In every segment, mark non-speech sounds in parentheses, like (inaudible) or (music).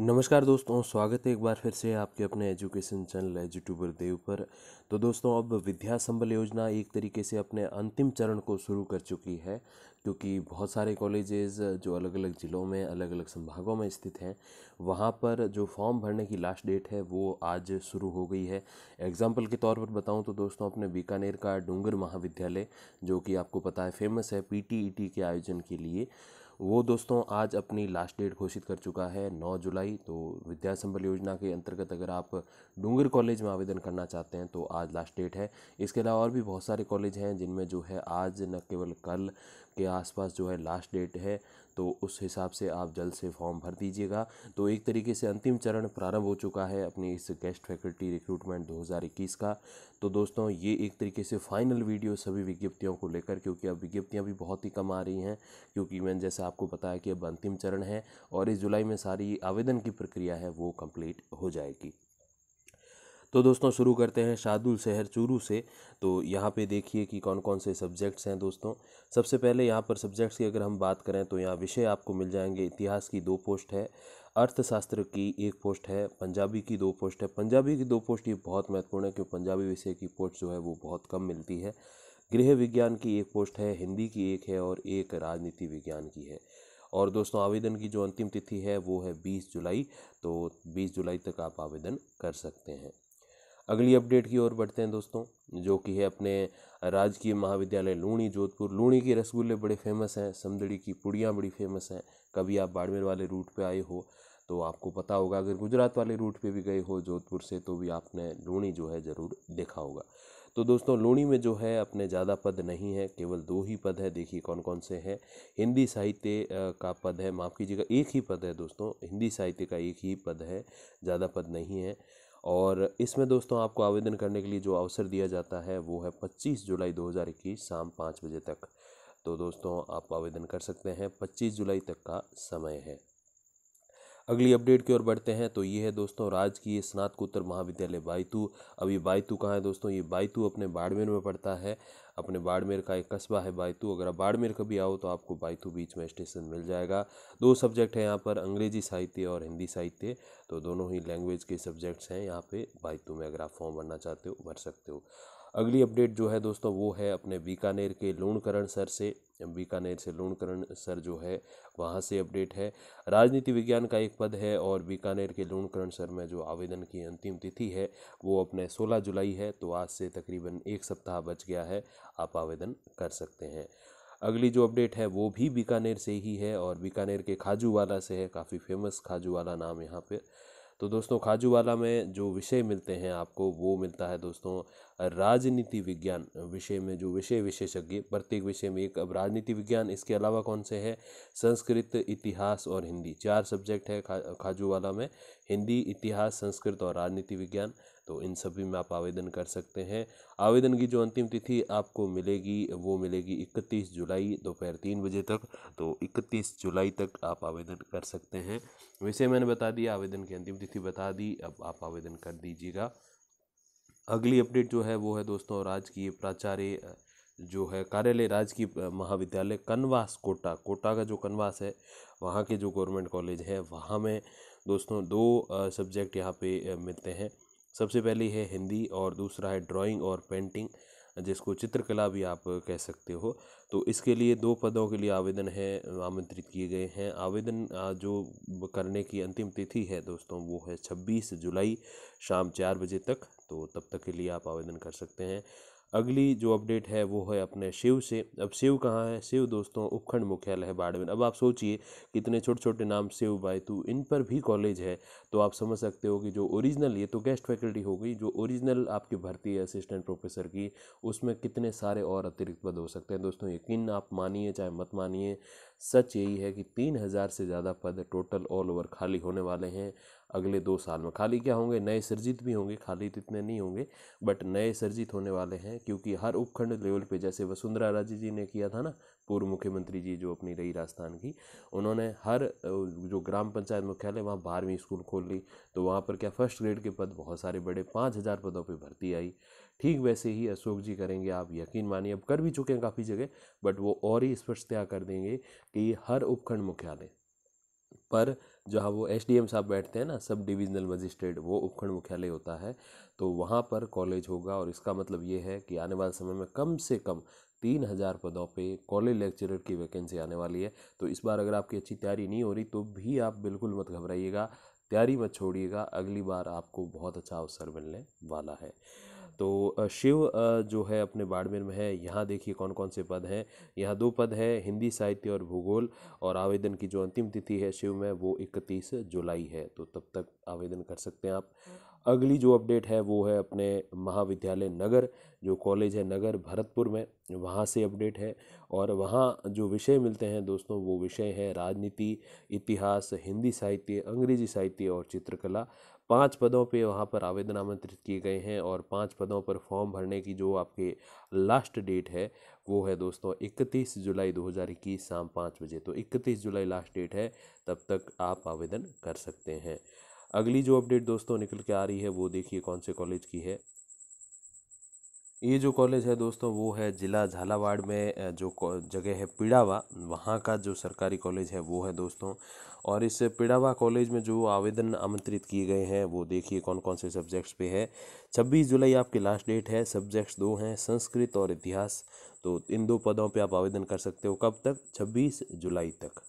नमस्कार दोस्तों स्वागत है एक बार फिर से आपके अपने एजुकेशन चैनल एजूट्यूबर देव पर तो दोस्तों अब विद्या संबल योजना एक तरीके से अपने अंतिम चरण को शुरू कर चुकी है क्योंकि बहुत सारे कॉलेजेस जो अलग अलग ज़िलों में अलग अलग संभागों में स्थित हैं वहाँ पर जो फॉर्म भरने की लास्ट डेट है वो आज शुरू हो गई है एग्जाम्पल के तौर पर बताऊँ तो दोस्तों अपने बीकानेर का डूंगर महाविद्यालय जो कि आपको पता है फेमस है पी के आयोजन के लिए वो दोस्तों आज अपनी लास्ट डेट घोषित कर चुका है 9 जुलाई तो विद्या संबल योजना के अंतर्गत अगर आप डूंगर कॉलेज में आवेदन करना चाहते हैं तो आज लास्ट डेट है इसके अलावा और भी बहुत सारे कॉलेज हैं जिनमें जो है आज न केवल कल के आसपास जो है लास्ट डेट है तो उस हिसाब से आप जल्द से फॉर्म भर दीजिएगा तो एक तरीके से अंतिम चरण प्रारंभ हो चुका है अपनी इस गेस्ट फैकल्टी रिक्रूटमेंट 2021 का तो दोस्तों ये एक तरीके से फाइनल वीडियो सभी विज्ञप्तियों को लेकर क्योंकि अब विज्ञप्तियाँ भी बहुत ही कम आ रही हैं क्योंकि मैंने जैसे आपको बताया कि अब अंतिम चरण है और इस जुलाई में सारी आवेदन की प्रक्रिया है वो कम्प्लीट हो जाएगी तो दोस्तों शुरू करते हैं शादुल शहर चूरू से तो यहाँ पे देखिए कि कौन कौन से सब्जेक्ट्स हैं दोस्तों सबसे पहले यहाँ पर सब्जेक्ट्स की अगर हम बात करें तो यहाँ विषय आपको मिल जाएंगे इतिहास की दो पोस्ट है अर्थशास्त्र की एक पोस्ट है पंजाबी की दो पोस्ट है पंजाबी की दो पोस्ट ये बहुत महत्वपूर्ण है क्योंकि पंजाबी विषय की पोस्ट जो है वो बहुत कम मिलती है गृह विज्ञान की एक पोस्ट है हिंदी की एक है और एक राजनीति विज्ञान की है और दोस्तों आवेदन की जो अंतिम तिथि है वो है 20 जुलाई तो 20 जुलाई तक आप आवेदन कर सकते हैं अगली अपडेट की ओर बढ़ते हैं दोस्तों जो कि है अपने राजकीय महाविद्यालय लूणी जोधपुर लूणी के रसगुल्ले बड़े फेमस हैं समदड़ी की पुड़ियाँ बड़ी फेमस हैं कभी आप बाड़मेर वाले रूट पर आए हो तो आपको पता होगा अगर गुजरात वाले रूट पर भी गए हो जोधपुर से तो भी आपने लूणी जो है ज़रूर देखा होगा तो दोस्तों लूणी में जो है अपने ज़्यादा पद नहीं है केवल दो ही पद है देखिए कौन कौन से हैं हिंदी साहित्य का पद है माफ़ कीजिएगा एक ही पद है दोस्तों हिंदी साहित्य का एक ही पद है ज़्यादा पद नहीं है और इसमें दोस्तों आपको आवेदन करने के लिए जो अवसर दिया जाता है वो है पच्चीस जुलाई इक्कीस शाम पाँच बजे तक तो दोस्तों आप आवेदन कर सकते हैं पच्चीस जुलाई तक का समय है अगली अपडेट की ओर बढ़ते हैं तो ये है दोस्तों राज्य की स्नातकोत्तर महाविद्यालय बायतू अब ये बायतू कहाँ है दोस्तों ये बायतू अपने बाड़मेर में पड़ता है अपने बाड़मेर का एक कस्बा है बायतू अगर आप बाड़मेर कभी आओ तो आपको बायतू बीच में स्टेशन मिल जाएगा दो सब्जेक्ट हैं यहाँ पर अंग्रेजी साहित्य और हिंदी साहित्य तो दोनों ही लैंग्वेज के सब्जेक्ट्स हैं यहाँ पर बायतू में अगर आप फॉर्म भरना चाहते हो भर सकते हो अगली अपडेट जो है दोस्तों वो है अपने बीकानेर के लूणकरण सर से बीकानेर से लूणकरण सर जो है वहाँ से अपडेट है राजनीति विज्ञान का एक पद है और बीकानेर के लूणकरण सर में जो आवेदन की अंतिम तिथि है वो अपने 16 जुलाई है तो आज से तकरीबन एक सप्ताह बच गया है आप आवेदन कर सकते हैं अगली जो अपडेट है वो भी बीकानेर से ही है और बीकानेर के खाजूवाला से है काफ़ी फेमस खाजूवाला नाम यहाँ पर तो दोस्तों खाजूवाला में जो विषय मिलते हैं आपको वो मिलता है दोस्तों राजनीति विज्ञान विषय में जो विषय विशेषज्ञ प्रत्येक विषय में एक अब राजनीति विज्ञान इसके अलावा कौन से है संस्कृत इतिहास और हिंदी चार सब्जेक्ट है खा, खाजूवाला में हिंदी इतिहास संस्कृत और राजनीति विज्ञान तो इन सभी में आप आवेदन कर सकते हैं आवेदन की जो अंतिम तिथि आपको मिलेगी वो मिलेगी इकतीस जुलाई दोपहर तीन बजे तक तो इकतीस जुलाई तक आप आवेदन कर सकते हैं विषय मैंने बता दिया आवेदन की अंतिम तिथि बता दी अब आप आवेदन कर दीजिएगा अगली अपडेट जो है वो है दोस्तों राजकीय प्राचार्य जो है कार्यालय राजकीय महाविद्यालय कनवास कोटा कोटा का जो कनवास है वहाँ के जो गवर्नमेंट कॉलेज है वहाँ में दोस्तों दो सब्जेक्ट यहाँ पे मिलते हैं सबसे पहली है हिंदी और दूसरा है ड्राइंग और पेंटिंग जिसको चित्रकला भी आप कह सकते हो तो इसके लिए दो पदों के लिए आवेदन है आमंत्रित किए गए हैं आवेदन जो करने की अंतिम तिथि है दोस्तों वो है छब्बीस जुलाई शाम चार बजे तक तो तब तक के लिए आप आवेदन कर सकते हैं अगली जो अपडेट है वो है अपने शिव से अब शिव कहाँ है शिव दोस्तों उपखंड मुख्यालय है बाड़मेर अब आप सोचिए कितने छोटे छोटे नाम शिव बायतू तो इन पर भी कॉलेज है तो आप समझ सकते हो कि जो ओरिजिनल ये तो गेस्ट फैकल्टी हो गई जो ओरिजिनल आपकी भर्ती है असिस्टेंट प्रोफेसर की उसमें कितने सारे और अतिरिक्त पद हो सकते हैं दोस्तों यकीन आप मानिए चाहे मत मानिए सच यही है कि तीन हज़ार से ज़्यादा पद टोटल ऑल ओवर खाली होने वाले हैं अगले दो साल में खाली क्या होंगे नए सृजित भी होंगे खाली तो इतने नहीं होंगे बट नए सृजित होने वाले हैं क्योंकि हर उपखंड लेवल पे जैसे वसुंधरा राजे जी ने किया था ना पूर्व मुख्यमंत्री जी जो अपनी रही राजस्थान की उन्होंने हर जो ग्राम पंचायत मुख्यालय वहाँ बारहवीं स्कूल खोल ली तो वहाँ पर क्या फर्स्ट ग्रेड के पद बहुत सारे बड़े पाँच हज़ार पदों पर भर्ती आई ठीक वैसे ही अशोक जी करेंगे आप यकीन मानिए अब कर भी चुके हैं काफ़ी जगह बट वो और ही स्पष्टता कर देंगे कि हर उपखंड मुख्यालय पर जहाँ वो एस साहब बैठते हैं ना सब डिविजनल मजिस्ट्रेट वो उपखंड मुख्यालय होता है तो वहाँ पर कॉलेज होगा और इसका मतलब ये है कि आने वाले समय में कम से कम तीन हज़ार पदों पे कॉलेज लेक्चरर की वैकेंसी आने वाली है तो इस बार अगर आपकी अच्छी तैयारी नहीं हो रही तो भी आप बिल्कुल मत घबराइएगा तैयारी मत छोड़िएगा अगली बार आपको बहुत अच्छा अवसर मिलने वाला है तो शिव जो है अपने बाड़मेर में है यहाँ देखिए कौन कौन से पद हैं यहाँ दो पद है हिंदी साहित्य और भूगोल और आवेदन की जो अंतिम तिथि है शिव में वो इकतीस जुलाई है तो तब तक आवेदन कर सकते हैं आप अगली जो अपडेट है वो है अपने महाविद्यालय नगर जो कॉलेज है नगर भरतपुर में वहाँ से अपडेट है और वहाँ जो विषय मिलते हैं दोस्तों वो विषय हैं राजनीति इतिहास हिंदी साहित्य अंग्रेजी साहित्य और चित्रकला पांच पदों पे वहाँ पर आवेदन आमंत्रित किए गए हैं और पांच पदों पर फॉर्म भरने की जो आपके लास्ट डेट है वो है दोस्तों 31 जुलाई 2021 शाम पाँच बजे तो 31 जुलाई लास्ट डेट है तब तक आप आवेदन कर सकते हैं अगली जो अपडेट दोस्तों निकल के आ रही है वो देखिए कौन से कॉलेज की है ये जो कॉलेज है दोस्तों वो है ज़िला झालावाड़ में जो जगह है पीड़ावा वहाँ का जो सरकारी कॉलेज है वो है दोस्तों और इस पीड़ावा कॉलेज में जो आवेदन आमंत्रित किए गए हैं वो देखिए कौन कौन से सब्जेक्ट्स पे है 26 जुलाई आपकी लास्ट डेट है सब्जेक्ट्स दो हैं संस्कृत और इतिहास तो इन दो पदों पर आप आवेदन कर सकते हो कब तक छब्बीस जुलाई तक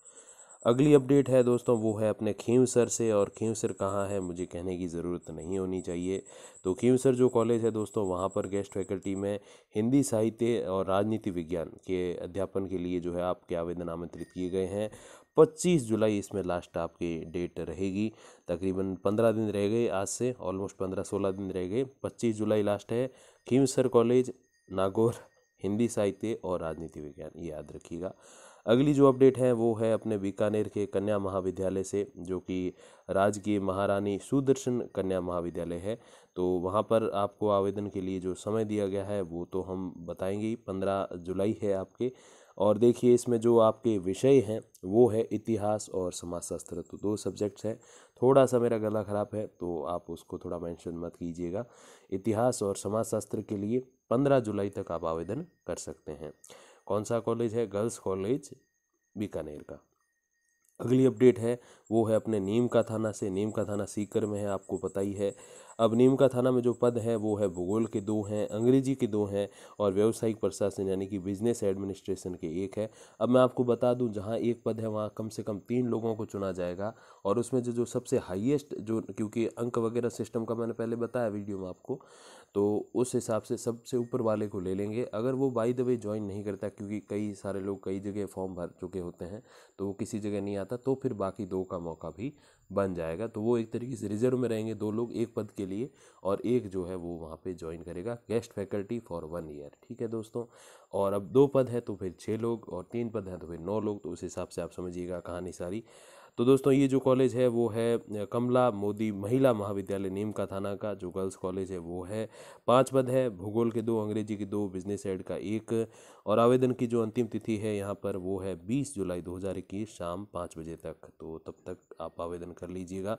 अगली अपडेट है दोस्तों वो है अपने खींव सर से और खींव सर कहाँ है मुझे कहने की ज़रूरत नहीं होनी चाहिए तो खींव सर जो कॉलेज है दोस्तों वहाँ पर गेस्ट फैकल्टी में हिंदी साहित्य और राजनीति विज्ञान के अध्यापन के लिए जो है आपके आवेदन आमंत्रित किए गए हैं 25 जुलाई इसमें लास्ट आपकी डेट रहेगी तकरीबन 15 दिन रह गए आज से ऑलमोस्ट 15-16 दिन रह गए 25 जुलाई लास्ट है खींव सर कॉलेज नागौर हिंदी साहित्य और राजनीति विज्ञान ये याद रखिएगा अगली जो अपडेट है वो है अपने बीकानेर के कन्या महाविद्यालय से जो कि राजकीय महारानी सुदर्शन कन्या महाविद्यालय है तो वहाँ पर आपको आवेदन के लिए जो समय दिया गया है वो तो हम बताएंगे ही पंद्रह जुलाई है आपके और देखिए इसमें जो आपके विषय हैं वो है इतिहास और समाजशास्त्र तो दो सब्जेक्ट्स हैं थोड़ा सा मेरा गला ख़राब है तो आप उसको थोड़ा मेंशन मत कीजिएगा इतिहास और समाजशास्त्र के लिए पंद्रह जुलाई तक आप आवेदन कर सकते हैं कौन सा कॉलेज है गर्ल्स कॉलेज बीकानेर का अगली अपडेट है वो है अपने नीम का थाना से नीम का थाना सीकर में है आपको पता ही है अब नीम का थाना में जो पद है वो है भूगोल के दो हैं अंग्रेजी के दो हैं और व्यावसायिक प्रशासन यानी कि बिजनेस एडमिनिस्ट्रेशन के एक है अब मैं आपको बता दूं जहां एक पद है वहां कम से कम तीन लोगों को चुना जाएगा और उसमें जो जो सबसे हाईएस्ट जो क्योंकि अंक वगैरह सिस्टम का मैंने पहले बताया वीडियो में आपको तो उस हिसाब से सबसे ऊपर वाले को ले लेंगे अगर वो बाई द वे ज्वाइन नहीं करता क्योंकि कई सारे लोग कई जगह फॉर्म भर चुके होते हैं तो वो किसी जगह नहीं आता तो फिर बाकी दो का मौका भी बन जाएगा तो वो एक तरीके से रिजर्व में रहेंगे दो लोग एक पद के लिए और एक जो है वो वहाँ पे ज्वाइन करेगा guest faculty for one year ठीक है दोस्तों और अब दो पद है तो फिर छः लोग और तीन पद हैं तो फिर नौ लोग तो उस हिसाब से आप समझिएगा कहानी सारी तो दोस्तों ये जो कॉलेज है वो है कमला मोदी महिला महाविद्यालय नीम का थाना का जो गर्ल्स कॉलेज है वो है पाँच पद है भूगोल के दो अंग्रेजी के दो बिजनेस एड का एक और आवेदन की जो अंतिम तिथि है यहाँ पर वो है बीस जुलाई दो शाम पाँच बजे तक तो तब तक आप आवेदन कर लीजिएगा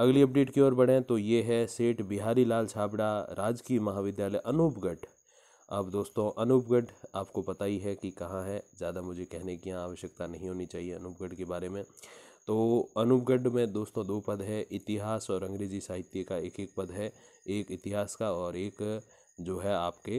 अगली अपडेट की ओर बढ़ें तो ये है सेठ बिहारी लाल छाबड़ा राजकीय महाविद्यालय अनूपगढ़ अब दोस्तों अनूपगढ़ आपको पता ही है कि कहाँ है ज़्यादा मुझे कहने की आवश्यकता नहीं होनी चाहिए अनूपगढ़ के बारे में तो अनूपगढ़ में दोस्तों दो पद है इतिहास और अंग्रेजी साहित्य का एक एक पद है एक इतिहास का और एक जो है आपके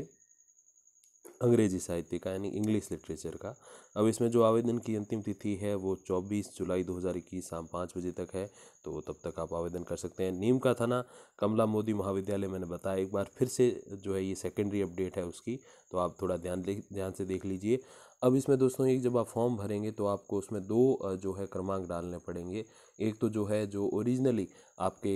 अंग्रेजी साहित्य का यानी इंग्लिश लिटरेचर का अब इसमें जो आवेदन की अंतिम तिथि है वो 24 जुलाई 2021 शाम पाँच बजे तक है तो तब तक आप आवेदन कर सकते हैं नीम का थाना कमला मोदी महाविद्यालय मैंने बताया एक बार फिर से जो है ये सेकेंडरी अपडेट है उसकी तो आप थोड़ा ध्यान ध्यान से देख लीजिए अब इसमें दोस्तों एक जब आप फॉर्म भरेंगे तो आपको उसमें दो जो है क्रमांक डालने पड़ेंगे एक तो जो है जो ओरिजिनली आपके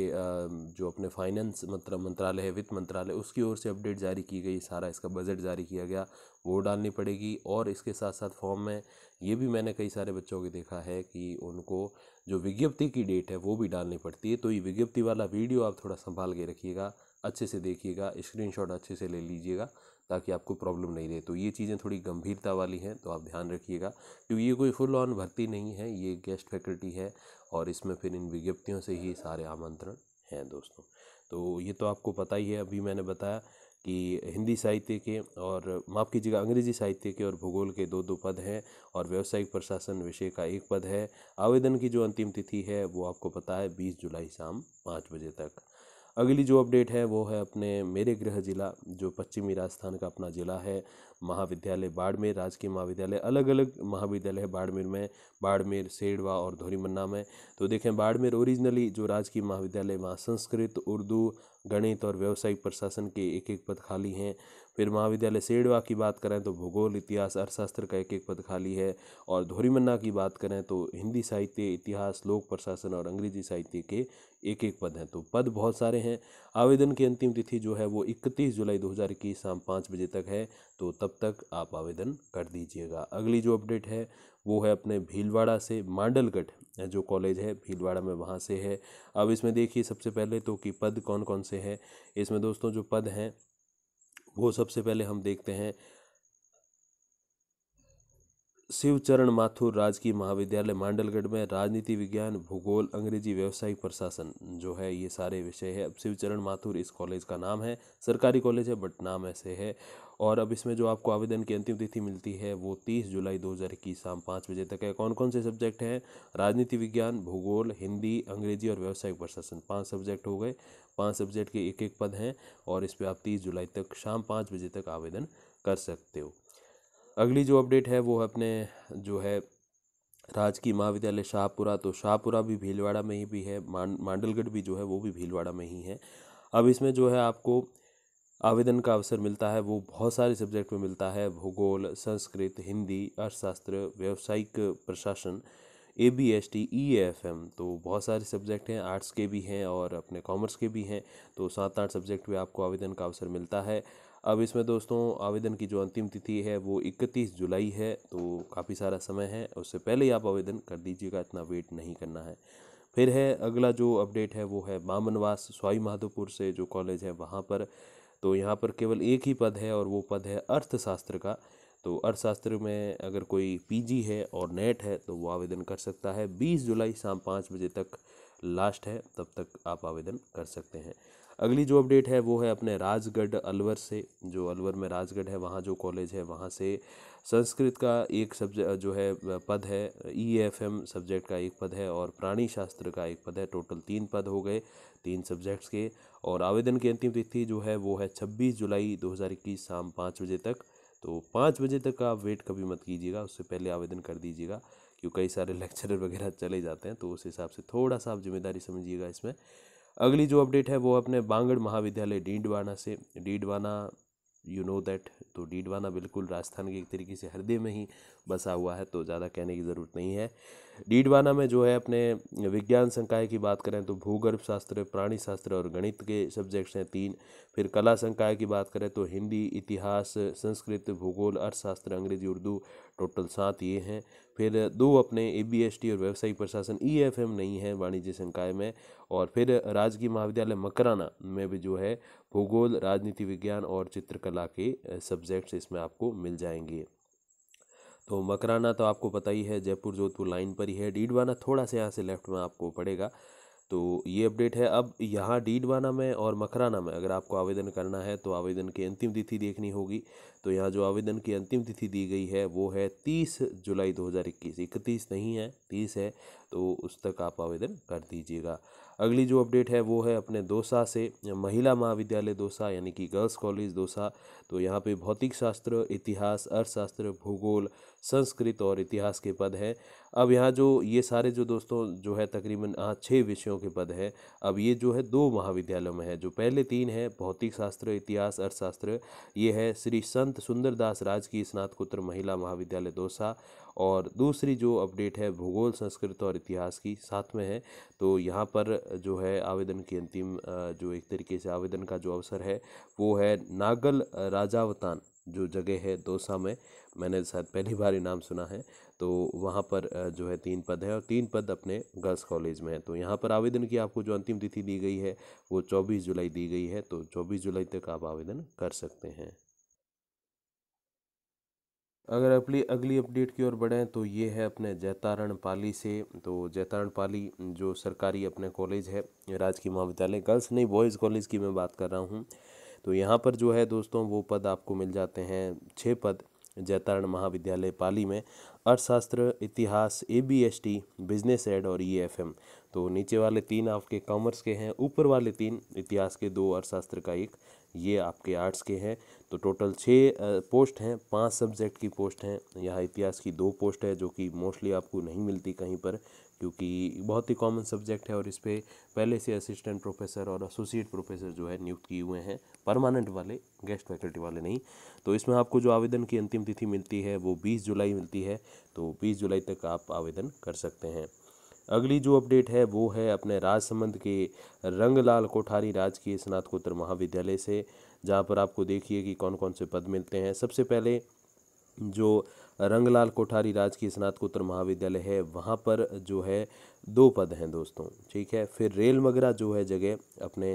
जो अपने फाइनेंस मतलब मंत्रालय है वित्त मंत्रालय उसकी ओर से अपडेट जारी की गई सारा इसका बजट जारी किया गया वो डालनी पड़ेगी और इसके साथ साथ फॉर्म में ये भी मैंने कई सारे बच्चों के देखा है कि उनको जो विज्ञप्ति की डेट है वो भी डालनी पड़ती है तो ये विज्ञप्ति वाला वीडियो आप थोड़ा संभाल के रखिएगा अच्छे से देखिएगा स्क्रीनशॉट अच्छे से ले लीजिएगा ताकि आपको प्रॉब्लम नहीं रहे तो ये चीज़ें थोड़ी गंभीरता वाली हैं तो आप ध्यान रखिएगा क्योंकि ये कोई फुल ऑन भर्ती नहीं है ये गेस्ट फैकल्टी है और इसमें फिर इन विज्ञप्तियों से ही सारे आमंत्रण हैं दोस्तों तो ये तो आपको पता ही है अभी मैंने बताया कि हिंदी साहित्य के और माफ़ कीजिएगा अंग्रेजी साहित्य के और भूगोल के दो दो पद हैं और व्यावसायिक प्रशासन विषय का एक पद है आवेदन की जो अंतिम तिथि है वो आपको पता है बीस जुलाई शाम पाँच बजे तक अगली जो अपडेट है वो है अपने मेरे गृह जिला जो पश्चिमी राजस्थान का अपना जिला है महाविद्यालय बाड़मेर राजकीय महाविद्यालय अलग अलग महाविद्यालय है बाड़मेर में बाड़मेर सेड़वा और धोरीमन्ना में तो देखें बाड़मेर ओरिजिनली जो राजकीय महाविद्यालय वहाँ संस्कृत उर्दू गणित और व्यावसायिक प्रशासन के एक एक पद खाली हैं फिर महाविद्यालय सेड़वा की बात करें तो भूगोल इतिहास अर्थशास्त्र का एक एक पद खाली है और धोरीमन्ना की बात करें तो हिंदी साहित्य इतिहास लोक प्रशासन और अंग्रेजी साहित्य के एक एक पद हैं तो पद बहुत सारे हैं आवेदन की अंतिम तिथि जो है वो 31 जुलाई 2021 शाम पाँच बजे तक है तो तब तक आप आवेदन कर दीजिएगा अगली जो अपडेट है वो है अपने भीलवाड़ा से मांडलगढ़ जो कॉलेज है भीलवाड़ा में वहाँ से है अब इसमें देखिए सबसे पहले तो कि पद कौन कौन से हैं इसमें दोस्तों जो पद हैं वो सबसे पहले हम देखते हैं शिवचरण माथुर राजकीय महाविद्यालय मांडलगढ़ में राजनीति विज्ञान भूगोल अंग्रेजी व्यावसायिक प्रशासन जो है ये सारे विषय है अब शिवचरण माथुर इस कॉलेज का नाम है सरकारी कॉलेज है बट नाम ऐसे है और अब इसमें जो आपको आवेदन की अंतिम तिथि मिलती है वो तीस जुलाई दो हज़ार इक्कीस शाम पाँच बजे तक है कौन कौन से सब्जेक्ट हैं राजनीति विज्ञान भूगोल हिंदी अंग्रेजी और व्यावसायिक प्रशासन पाँच सब्जेक्ट हो गए पाँच सब्जेक्ट के एक एक पद हैं और इस पर आप तीस जुलाई तक शाम पाँच बजे तक आवेदन कर सकते हो अगली जो अपडेट है वो अपने जो है राजकीय महाविद्यालय शाहपुरा तो शाहपुरा भी भीलवाड़ा में ही भी है मांडलगढ़ भी जो है वो भी भीलवाड़ा में ही है अब इसमें जो है आपको आवेदन का अवसर मिलता है वो बहुत सारे सब्जेक्ट में मिलता है भूगोल संस्कृत हिंदी अर्थशास्त्र व्यावसायिक प्रशासन A B S T E F M तो बहुत सारे सब्जेक्ट हैं आर्ट्स के भी हैं और अपने कॉमर्स के भी हैं तो सात आठ सब्जेक्ट में आपको आवेदन का अवसर मिलता है अब इसमें दोस्तों आवेदन की जो अंतिम तिथि है वो 31 जुलाई है तो काफ़ी सारा समय है उससे पहले ही आप आवेदन कर दीजिएगा इतना वेट नहीं करना है फिर है अगला जो अपडेट है वो है बामनवास स्वाई माधोपुर से जो कॉलेज है वहाँ पर तो यहाँ पर केवल एक ही पद है और वो पद है अर्थशास्त्र का तो अर्थशास्त्र में अगर कोई पीजी है और नेट है तो वो आवेदन कर सकता है 20 जुलाई शाम पाँच बजे तक लास्ट है तब तक आप आवेदन कर सकते हैं अगली जो अपडेट है वो है अपने राजगढ़ अलवर से जो अलवर में राजगढ़ है वहाँ जो कॉलेज है वहाँ से संस्कृत का एक सब्जेक्ट जो है पद है ई एफ एम सब्जेक्ट का एक पद है और प्राणी शास्त्र का एक पद है टोटल तीन पद हो गए तीन सब्जेक्ट्स के और आवेदन की अंतिम तिथि जो है वो है छब्बीस जुलाई दो हज़ार इक्कीस शाम पाँच बजे तक तो पाँच बजे तक आप वेट कभी मत कीजिएगा उससे पहले आवेदन कर दीजिएगा क्योंकि कई सारे लेक्चरर (laughs) वगैरह चले जाते हैं तो उस हिसाब से थोड़ा सा आप जिम्मेदारी समझिएगा इसमें अगली जो अपडेट है वो अपने बांगड़ महाविद्यालय डीडवाना से डीडवाना यू नो दैट तो डीडवाना बिल्कुल राजस्थान के एक तरीके से हृदय में ही बसा हुआ है तो ज़्यादा कहने की ज़रूरत नहीं है डीडवाना में जो है अपने विज्ञान संकाय की बात करें तो भूगर्भ शास्त्र प्राणी शास्त्र और गणित के सब्जेक्ट्स हैं तीन फिर कला संकाय की बात करें तो हिंदी इतिहास संस्कृत भूगोल अर्थशास्त्र अंग्रेजी उर्दू टोटल सात ये हैं फिर दो अपने ए बी एस टी और व्यावसायिक प्रशासन ई एफ एम नहीं है वाणिज्य संकाय में और फिर राजकीय महाविद्यालय मकराना में भी जो है भूगोल राजनीति विज्ञान और चित्रकला के सब्जेक्ट्स इसमें आपको मिल जाएंगे तो मकराना तो आपको पता ही है जयपुर जोधपुर लाइन पर ही है डीडवाना थोड़ा सा यहाँ से लेफ्ट में आपको पड़ेगा तो ये अपडेट है अब यहाँ डीडवाना में और मकराना में अगर आपको आवेदन करना है तो आवेदन की अंतिम तिथि देखनी होगी तो यहाँ जो आवेदन की अंतिम तिथि दी गई है वो है तीस जुलाई दो हज़ार इक्कीस इकतीस नहीं है तीस है तो उस तक आप आवेदन कर दीजिएगा अगली जो अपडेट है वो है अपने दोसा से महिला महाविद्यालय दोसा यानी कि गर्ल्स कॉलेज दोसा तो यहाँ पे भौतिक शास्त्र इतिहास अर्थशास्त्र भूगोल संस्कृत और इतिहास के पद हैं अब यहाँ जो ये सारे जो दोस्तों जो है तकरीबन यहाँ छः विषयों के पद हैं अब ये जो है दो महाविद्यालयों में है जो पहले तीन है भौतिक शास्त्र इतिहास अर्थशास्त्र ये है श्री संत सुंदरदास राजकीय स्नातकोत्तर महिला महाविद्यालय दोसा और दूसरी जो अपडेट है भूगोल संस्कृत और इतिहास की साथ में है तो यहाँ पर जो है आवेदन की अंतिम जो एक तरीके से आवेदन का जो अवसर है वो है नागल राजावतान जो जगह है दोसा में मैंने शायद पहली बार नाम सुना है तो वहाँ पर जो है तीन पद है और तीन पद अपने गर्ल्स कॉलेज में है तो यहाँ पर आवेदन की आपको जो अंतिम तिथि दी गई है वो चौबीस जुलाई दी गई है तो चौबीस जुलाई तक आप आवेदन कर सकते हैं अगर अपनी अगली अपडेट की ओर बढ़ें तो ये है अपने जैतारण पाली से तो जैतारण पाली जो सरकारी अपने कॉलेज है राजकीय महाविद्यालय गर्ल्स नहीं बॉयज़ कॉलेज की मैं बात कर रहा हूँ तो यहाँ पर जो है दोस्तों वो पद आपको मिल जाते हैं छः पद जैतारण महाविद्यालय पाली में अर्थशास्त्र इतिहास A B S T business ad और ई एफ एम तो नीचे वाले तीन आपके कॉमर्स के हैं ऊपर वाले तीन इतिहास के दो अर्थशास्त्र का एक ये आपके आर्ट्स के हैं तो टोटल छः पोस्ट हैं पांच सब्जेक्ट की पोस्ट हैं यहाँ इतिहास की दो पोस्ट है जो कि मोस्टली आपको नहीं मिलती कहीं पर क्योंकि बहुत ही कॉमन सब्जेक्ट है और इस पर पहले से असिस्टेंट प्रोफेसर और एसोसिएट प्रोफेसर जो है नियुक्त किए हुए हैं परमानेंट वाले गेस्ट फैकल्टी वाले नहीं तो इसमें आपको जो आवेदन की अंतिम तिथि मिलती है वो बीस जुलाई मिलती है तो बीस जुलाई तक आप आवेदन कर सकते हैं अगली जो अपडेट है वो है अपने राजसमंद के रंगलाल कोठारी राजकीय स्नातकोत्तर महाविद्यालय से जहाँ पर आपको देखिए कि कौन कौन से पद मिलते हैं सबसे पहले जो रंगलाल कोठारी राजकीय स्नातकोत्तर महाविद्यालय है वहाँ पर जो है दो पद हैं दोस्तों ठीक है फिर रेल मगरा जो है जगह अपने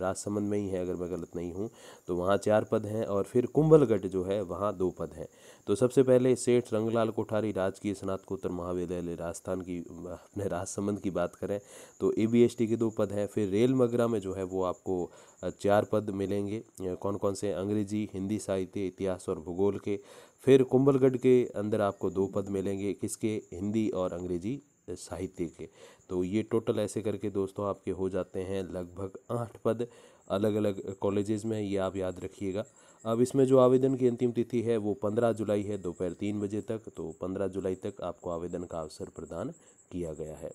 राजसमंद में ही है अगर मैं गलत नहीं हूँ तो वहाँ चार पद हैं और फिर कुंभलगढ़ जो है वहाँ दो पद हैं तो सबसे पहले सेठ रंगलाल कोठारी राजकीय स्नातकोत्तर महाविद्यालय राजस्थान की अपने राजसमंद की बात करें तो ए के दो पद हैं फिर रेल मगरा में जो है वो आपको चार पद मिलेंगे कौन कौन से अंग्रेजी हिंदी साहित्य इतिहास और भूगोल के फिर कुंभलगढ़ के अंदर आपको दो पद मिलेंगे किसके हिंदी और अंग्रेजी साहित्य के तो ये टोटल ऐसे करके दोस्तों आपके हो जाते हैं लगभग आठ पद अलग अलग कॉलेजेस में ये आप याद रखिएगा अब इसमें जो आवेदन की अंतिम तिथि है वो पंद्रह जुलाई है दोपहर तीन बजे तक तो पंद्रह जुलाई तक आपको आवेदन का अवसर प्रदान किया गया है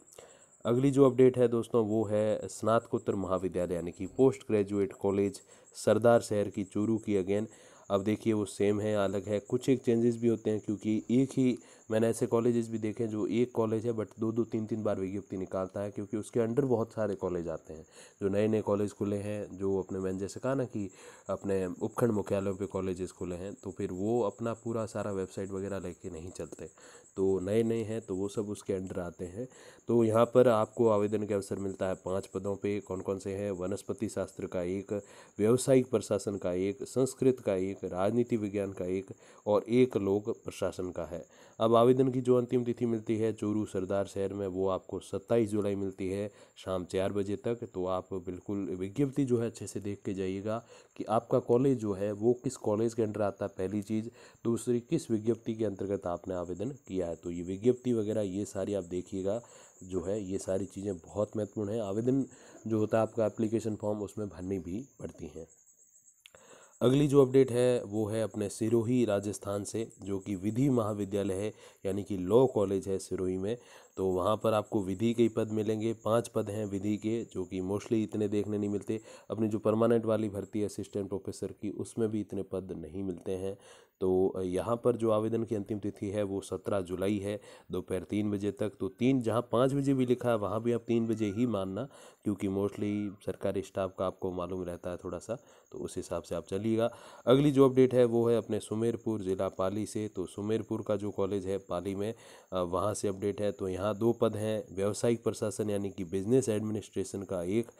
अगली जो अपडेट है दोस्तों वो है स्नातकोत्तर महाविद्यालय यानी कि पोस्ट ग्रेजुएट कॉलेज सरदार शहर की चूरू की अगेन अब देखिए वो सेम है अलग है कुछ एक चेंजेस भी होते हैं क्योंकि एक ही मैंने ऐसे कॉलेजेस भी देखे जो एक कॉलेज है बट दो दो तीन तीन बार विज्ञप्ति निकालता है क्योंकि उसके अंडर बहुत सारे कॉलेज आते हैं जो नए नए कॉलेज खुले हैं जो अपने मैंने जैसे कहा ना कि अपने उपखंड मुख्यालयों पे कॉलेजेस खुले हैं तो फिर वो अपना पूरा सारा वेबसाइट वगैरह लेके नहीं चलते तो नए नए हैं तो वो सब उसके अंडर आते हैं तो यहाँ पर आपको आवेदन के अवसर मिलता है पाँच पदों पर कौन कौन से हैं वनस्पति शास्त्र का एक व्यावसायिक प्रशासन का एक संस्कृत का एक राजनीति विज्ञान का एक और एक लोक प्रशासन का है अब आप आवेदन की जो अंतिम तिथि मिलती है चूरू सरदार शहर में वो आपको सत्ताईस जुलाई मिलती है शाम चार बजे तक तो आप बिल्कुल विज्ञप्ति जो है अच्छे से देख के जाइएगा कि आपका कॉलेज जो है वो किस कॉलेज के अंडर आता है पहली चीज़ दूसरी किस विज्ञप्ति के अंतर्गत आपने आवेदन किया है तो ये विज्ञप्ति वगैरह ये सारी आप देखिएगा जो है ये सारी चीज़ें बहुत महत्वपूर्ण है आवेदन जो होता है आपका एप्लीकेशन फॉर्म उसमें भरनी भी पड़ती हैं अगली जो अपडेट है वो है अपने सिरोही राजस्थान से जो कि विधि महाविद्यालय है यानी कि लॉ कॉलेज है सिरोही में तो वहाँ पर आपको विधि के ही पद मिलेंगे पांच पद हैं विधि के जो कि मोस्टली इतने देखने नहीं मिलते अपनी जो परमानेंट वाली भर्ती असिस्टेंट प्रोफेसर की उसमें भी इतने पद नहीं मिलते हैं तो यहाँ पर जो आवेदन की अंतिम तिथि है वो सत्रह जुलाई है दोपहर तीन बजे तक तो तीन जहाँ पाँच बजे भी लिखा है वहाँ भी आप तीन बजे ही मानना क्योंकि मोस्टली सरकारी स्टाफ का आपको मालूम रहता है थोड़ा सा तो उस हिसाब से आप चलिएगा अगली जो अपडेट है वो है अपने सुमेरपुर ज़िला पाली से तो सुमेरपुर का जो कॉलेज है पाली में वहाँ से अपडेट है तो यहाँ दो पद हैं व्यावसायिक प्रशासन यानी कि बिजनेस एडमिनिस्ट्रेशन का एक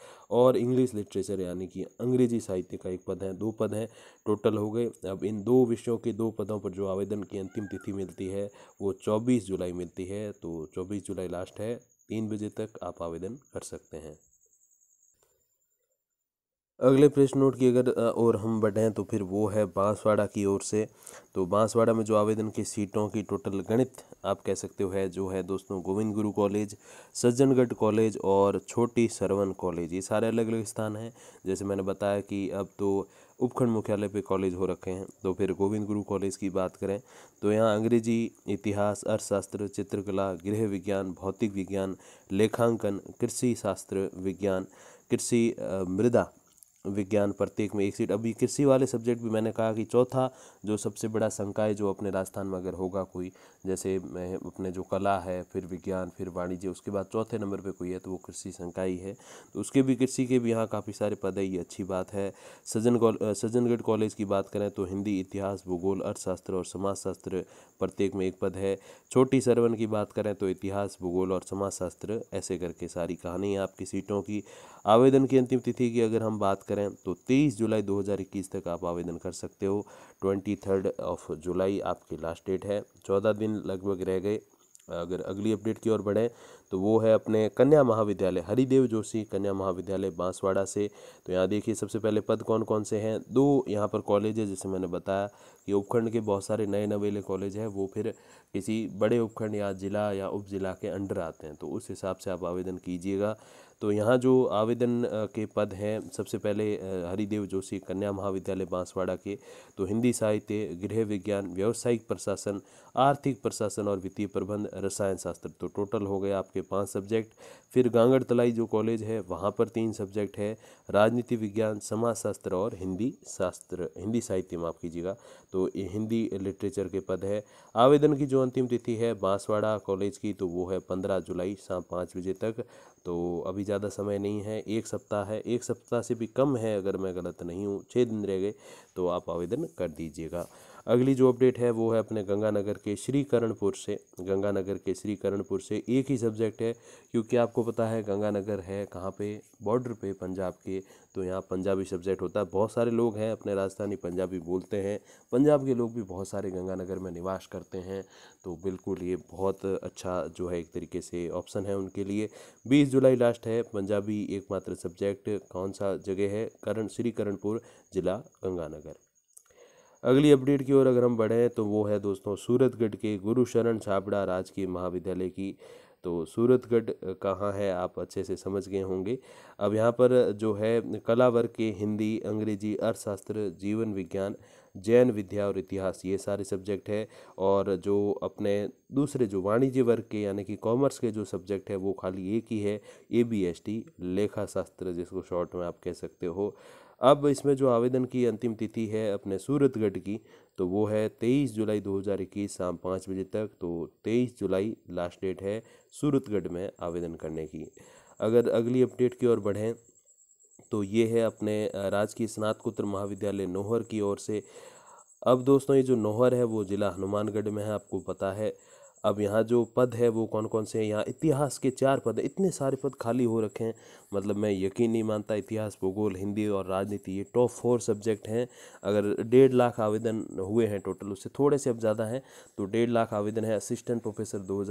और इंग्लिश लिटरेचर यानी कि अंग्रेजी साहित्य का एक पद है दो पद हैं टोटल हो गए अब इन दो विषयों के दो पदों पर जो आवेदन की अंतिम तिथि मिलती है वो 24 जुलाई मिलती है तो 24 जुलाई लास्ट है तीन बजे तक आप आवेदन कर सकते हैं अगले प्रश्न नोट की अगर और हम बढ़ें तो फिर वो है बांसवाड़ा की ओर से तो बांसवाड़ा में जो आवेदन की सीटों की टोटल गणित आप कह सकते हो है जो है दोस्तों गोविंद गुरु कॉलेज सज्जनगढ़ कॉलेज और छोटी सरवन कॉलेज ये सारे अलग अलग स्थान हैं जैसे मैंने बताया कि अब तो उपखंड मुख्यालय पे कॉलेज हो रखे हैं तो फिर गोविंद गुरु कॉलेज की बात करें तो यहाँ अंग्रेजी इतिहास अर्थशास्त्र चित्रकला गृह विज्ञान भौतिक विज्ञान लेखांकन कृषि शास्त्र विज्ञान कृषि मृदा विज्ञान प्रत्येक में एक सीट अभी कृषि वाले सब्जेक्ट भी मैंने कहा कि चौथा जो सबसे बड़ा संकाय जो अपने राजस्थान में अगर होगा कोई जैसे मैं अपने जो कला है फिर विज्ञान फिर वाणिज्य उसके बाद चौथे नंबर पे कोई है तो वो कृषि संकाय ही है तो उसके भी कृषि के भी यहाँ काफ़ी सारे पद है ये अच्छी बात है सज्जन सज्जनगढ़ कॉलेज की बात करें तो हिंदी इतिहास भूगोल अर्थशास्त्र और समाजशास्त्र प्रत्येक में एक पद है छोटी सरवन की बात करें तो इतिहास भूगोल और समाजशास्त्र ऐसे करके सारी कहानी है आपकी सीटों की आवेदन की अंतिम तिथि की अगर हम बात करें तो 23 जुलाई 2021 तक आप आवेदन कर सकते हो ट्वेंटी थर्ड ऑफ जुलाई आपकी लास्ट डेट है चौदह दिन लगभग रह गए अगर अगली अपडेट की ओर बढ़ें तो वो है अपने कन्या महाविद्यालय हरिदेव जोशी कन्या महाविद्यालय बांसवाड़ा से तो यहाँ देखिए सबसे पहले पद कौन कौन से हैं दो यहाँ पर कॉलेज है जैसे मैंने बताया कि उपखंड के बहुत सारे नए नवेले कॉलेज हैं वो फिर किसी बड़े उपखंड या ज़िला या उप ज़िला के अंडर आते हैं तो उस हिसाब से आप आवेदन कीजिएगा तो यहाँ जो आवेदन के पद हैं सबसे पहले हरिदेव जोशी कन्या महाविद्यालय बांसवाड़ा के तो हिंदी साहित्य गृह विज्ञान व्यावसायिक प्रशासन आर्थिक प्रशासन और वित्तीय प्रबंध रसायन शास्त्र तो टोटल हो गए आपके पाँच सब्जेक्ट फिर गांगड़ तलाई जो कॉलेज है वहाँ पर तीन सब्जेक्ट है राजनीति विज्ञान समाजशास्त्र और हिंदी शास्त्र हिंदी साहित्य माफ़ कीजिएगा तो हिंदी लिटरेचर के पद है आवेदन की जो अंतिम तिथि है बांसवाड़ा कॉलेज की तो वो है पंद्रह जुलाई शाम पाँच बजे तक तो अभी ज़्यादा समय नहीं है एक सप्ताह है एक सप्ताह से भी कम है अगर मैं गलत नहीं हूँ छः दिन रह गए तो आप आवेदन कर दीजिएगा अगली जो अपडेट है वो है अपने गंगानगर के श्री करणपुर से गंगानगर के श्री करणपुर से एक ही सब्जेक्ट है क्योंकि आपको पता है गंगानगर है कहाँ पे बॉर्डर पे पंजाब के तो यहाँ पंजाबी सब्जेक्ट होता है बहुत सारे लोग हैं अपने राजस्थानी पंजाबी बोलते हैं पंजाब के लोग भी बहुत सारे गंगानगर में निवास करते हैं तो बिल्कुल ये बहुत अच्छा जो है एक तरीके से ऑप्शन है उनके लिए बीस जुलाई लास्ट है पंजाबी एकमात्र सब्जेक्ट कौन सा जगह है करण श्री करणपुर जिला गंगानगर अगली अपडेट की ओर अगर हम बढ़ें तो वो है दोस्तों सूरतगढ़ के गुरु शरण छाबड़ा राजकीय महाविद्यालय की तो सूरतगढ़ कहाँ है आप अच्छे से समझ गए होंगे अब यहाँ पर जो है कला वर्ग के हिंदी अंग्रेजी अर्थशास्त्र जीवन विज्ञान जैन विद्या और इतिहास ये सारे सब्जेक्ट है और जो अपने दूसरे जो वाणिज्य वर्ग के यानी कि कॉमर्स के जो सब्जेक्ट है वो खाली एक ही है ए बी एस टी लेखा शास्त्र जिसको शॉर्ट में आप कह सकते हो अब इसमें जो आवेदन की अंतिम तिथि है अपने सूरतगढ़ की तो वो है तेईस जुलाई 2021 शाम पाँच बजे तक तो तेईस जुलाई लास्ट डेट है सूरतगढ़ में आवेदन करने की अगर अगली अपडेट की ओर बढ़ें तो ये है अपने राजकीय स्नातकोत्तर महाविद्यालय नोहर की ओर से अब दोस्तों ये जो नोहर है वो ज़िला हनुमानगढ़ में है आपको पता है अब यहाँ जो पद है वो कौन कौन से हैं यहाँ इतिहास के चार पद इतने सारे पद खाली हो रखे हैं मतलब मैं यकीन नहीं मानता इतिहास भूगोल हिंदी और राजनीति ये टॉप फोर सब्जेक्ट हैं अगर डेढ़ लाख आवेदन हुए हैं टोटल उससे थोड़े से अब ज़्यादा हैं तो डेढ़ लाख आवेदन है असिस्टेंट प्रोफेसर दो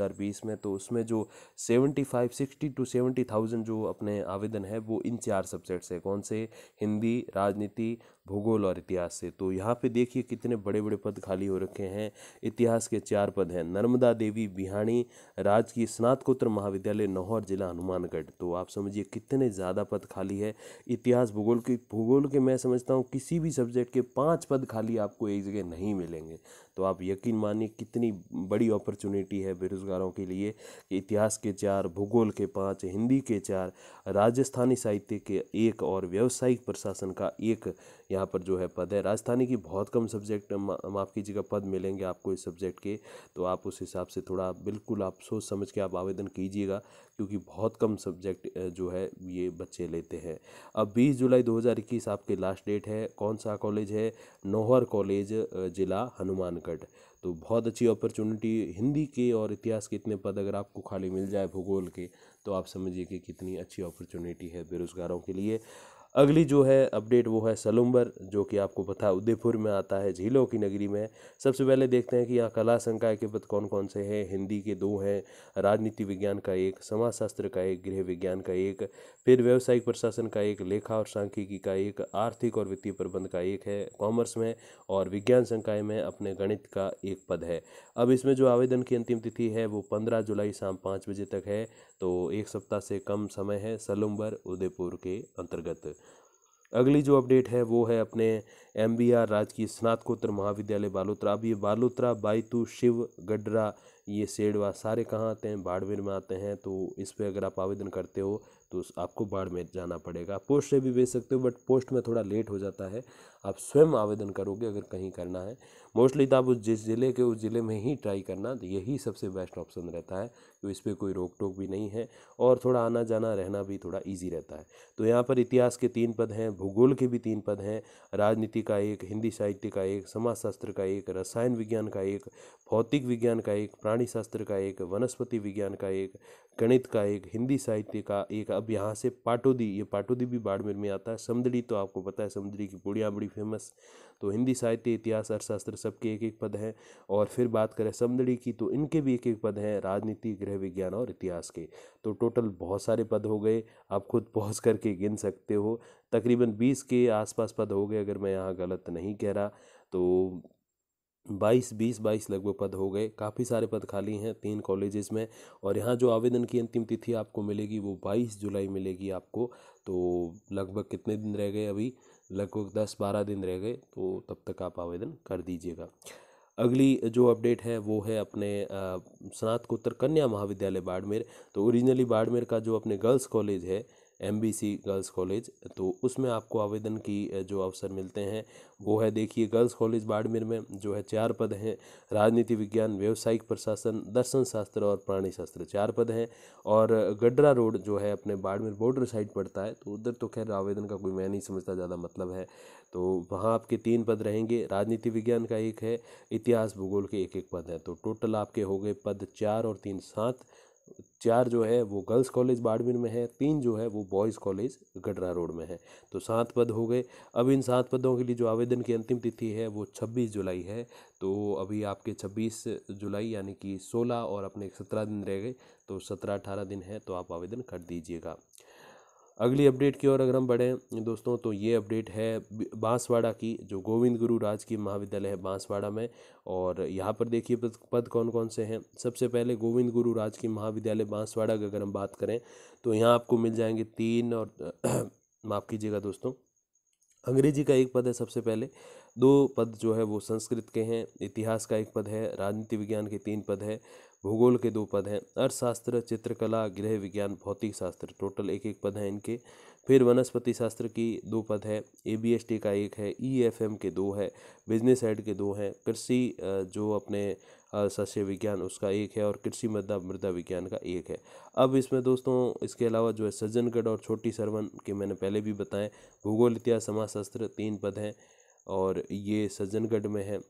में तो उसमें जो seventy five sixty two seventy thousand जो अपने आवेदन है वो इन चार सब्जेक्ट से कौन से हिंदी राजनीति भूगोल और इतिहास से तो यहाँ पे देखिए कितने बड़े बड़े पद खाली हो रखे हैं इतिहास के चार पद हैं नर्मदा देवी बिहानी राजकीय स्नातकोत्तर महाविद्यालय नौहर जिला हनुमानगढ़ तो आप समझिए कितने ज़्यादा पद खाली है इतिहास भूगोल के भूगोल के मैं समझता हूँ किसी भी सब्जेक्ट के पाँच पद खाली आपको एक जगह नहीं मिलेंगे तो आप यकीन मानिए कितनी बड़ी अपॉर्चुनिटी है बेरोज़गारों के लिए कि इतिहास के चार भूगोल के पाँच हिंदी के चार राजस्थानी साहित्य के एक और व्यावसायिक प्रशासन का एक यहाँ पर जो है पद है राजस्थानी की बहुत कम सब्जेक्ट माफ़ कीजिएगा पद मिलेंगे आपको इस सब्जेक्ट के तो आप उस हिसाब से थोड़ा बिल्कुल आप सोच समझ के आप आवेदन कीजिएगा क्योंकि बहुत कम सब्जेक्ट जो है ये बच्चे लेते हैं अब 20 जुलाई 2021 आपके लास्ट डेट है कौन सा कॉलेज है नोहर कॉलेज ज़िला हनुमान संकट तो बहुत अच्छी अपॉर्चुनिटी हिंदी के और इतिहास के इतने पद अगर आपको खाली मिल जाए भूगोल के तो आप समझिए कि कितनी अच्छी अपॉर्चुनिटी है बेरोज़गारों के लिए अगली जो है अपडेट वो है सलुम्बर जो कि आपको पता उदयपुर में आता है झीलों की नगरी में सबसे पहले देखते हैं कि यहाँ कला संकाय के पद कौन कौन से हैं हिंदी के दो हैं राजनीति विज्ञान का एक समाजशास्त्र का एक गृह विज्ञान का एक फिर व्यावसायिक प्रशासन का एक लेखा और सांख्यिकी का एक आर्थिक और वित्तीय प्रबंध का एक है कॉमर्स में और विज्ञान संकाय में अपने गणित का एक पद है अब इसमें जो आवेदन की अंतिम तिथि है वो पंद्रह जुलाई शाम पाँच बजे तक है तो एक सप्ताह से कम समय है सलुम्बर उदयपुर के अंतर्गत अगली जो अपडेट है वो है अपने एम बी आर राजकीय स्नातकोत्तर महाविद्यालय बालोतरा अब ये बालोतरा बाईतू शिव गडरा ये सेडवा सारे कहाँ आते हैं बाड़मेर में आते हैं तो इस पर अगर आप आवेदन करते हो तो आपको बाड़मेर जाना पड़ेगा पोस्ट से भी भेज सकते हो बट पोस्ट में थोड़ा लेट हो जाता है आप स्वयं आवेदन करोगे अगर कहीं करना है मोस्टली तो आप उस जिस ज़िले के उस ज़िले में ही ट्राई करना तो यही सबसे बेस्ट ऑप्शन रहता है तो इस पर कोई रोक टोक भी नहीं है और थोड़ा आना जाना रहना भी थोड़ा ईजी रहता है तो यहाँ पर इतिहास के तीन पद हैं भूगोल के भी तीन पद हैं राजनीति का एक हिंदी साहित्य का एक समाजशास्त्र का एक रसायन विज्ञान का एक भौतिक विज्ञान का एक प्राणी शास्त्र का एक वनस्पति विज्ञान का एक गणित का एक हिंदी साहित्य का एक अब यहाँ से पाटोदी ये पाटोदी भी बाड़मेर में आता है समुद्री तो आपको पता है समुद्री की पूड़ियाँ बड़ी फेमस तो हिंदी साहित्य इतिहास अर्थशास्त्र सबके एक एक पद हैं और फिर बात करें समदड़ी की तो इनके भी एक एक पद हैं राजनीति गृह विज्ञान और इतिहास के तो टोटल बहुत सारे पद हो गए आप खुद पहुँच करके गिन सकते हो तकरीबन बीस के आसपास पद हो गए अगर मैं यहाँ गलत नहीं कह रहा तो बाईस बीस बाईस लगभग पद हो गए काफ़ी सारे पद खाली हैं तीन कॉलेजेस में और यहाँ जो आवेदन की अंतिम तिथि आपको मिलेगी वो बाईस जुलाई मिलेगी आपको तो लगभग कितने दिन रह गए अभी लगभग दस बारह दिन रह गए तो तब तक आप आवेदन कर दीजिएगा अगली जो अपडेट है वो है अपने स्नातकोत्तर कन्या महाविद्यालय बाड़मेर तो ओरिजिनली बाड़मेर का जो अपने गर्ल्स कॉलेज है एम गर्ल्स कॉलेज तो उसमें आपको आवेदन की जो अवसर मिलते हैं वो है देखिए गर्ल्स कॉलेज बाड़मेर में जो है चार पद हैं राजनीति विज्ञान व्यावसायिक प्रशासन दर्शन शास्त्र और प्राणी शास्त्र चार पद हैं और गड्रा रोड जो है अपने बाड़मेर बॉर्डर साइड पड़ता है तो उधर तो खैर आवेदन का कोई मैं नहीं समझता ज़्यादा मतलब है तो वहाँ आपके तीन पद रहेंगे राजनीति विज्ञान का एक है इतिहास भूगोल के एक एक पद हैं तो टोटल आपके हो गए पद चार और तीन सात चार जो है वो गर्ल्स कॉलेज बाड़मेर में है तीन जो है वो बॉयज़ कॉलेज गडरा रोड में है तो सात पद हो गए अब इन सात पदों के लिए जो आवेदन की अंतिम तिथि है वो छब्बीस जुलाई है तो अभी आपके छब्बीस जुलाई यानी कि सोलह और अपने सत्रह दिन रह गए तो सत्रह अठारह दिन है तो आप आवेदन कर दीजिएगा अगली अपडेट की ओर अगर हम बढ़ें दोस्तों तो ये अपडेट है बांसवाड़ा की जो गोविंद गुरु राजकीय महाविद्यालय है बांसवाड़ा में और यहाँ पर देखिए पद, पद कौन कौन से हैं सबसे पहले गोविंद गुरु राजकीय महाविद्यालय बांसवाड़ा की अगर हम बात करें तो यहाँ आपको मिल जाएंगे तीन और (clears throat) माफ़ कीजिएगा दोस्तों अंग्रेजी का एक पद है सबसे पहले दो पद जो है वो संस्कृत के हैं इतिहास का एक पद है राजनीति विज्ञान के तीन पद है भूगोल के दो पद हैं अर्थशास्त्र चित्रकला गृह विज्ञान भौतिक शास्त्र टोटल एक एक पद हैं इनके फिर वनस्पति शास्त्र की दो पद है ए बी एस टी का एक है ई एफ एम के दो है बिजनेस हेड के दो हैं कृषि जो अपने सस्य विज्ञान उसका एक है और कृषि मृदा मृदा विज्ञान का एक है अब इसमें दोस्तों इसके अलावा जो है सज्जनगढ़ और छोटी सरवन के मैंने पहले भी बताएं भूगोल इतिहास समाजशास्त्र तीन पद हैं और ये सज्जनगढ़ में है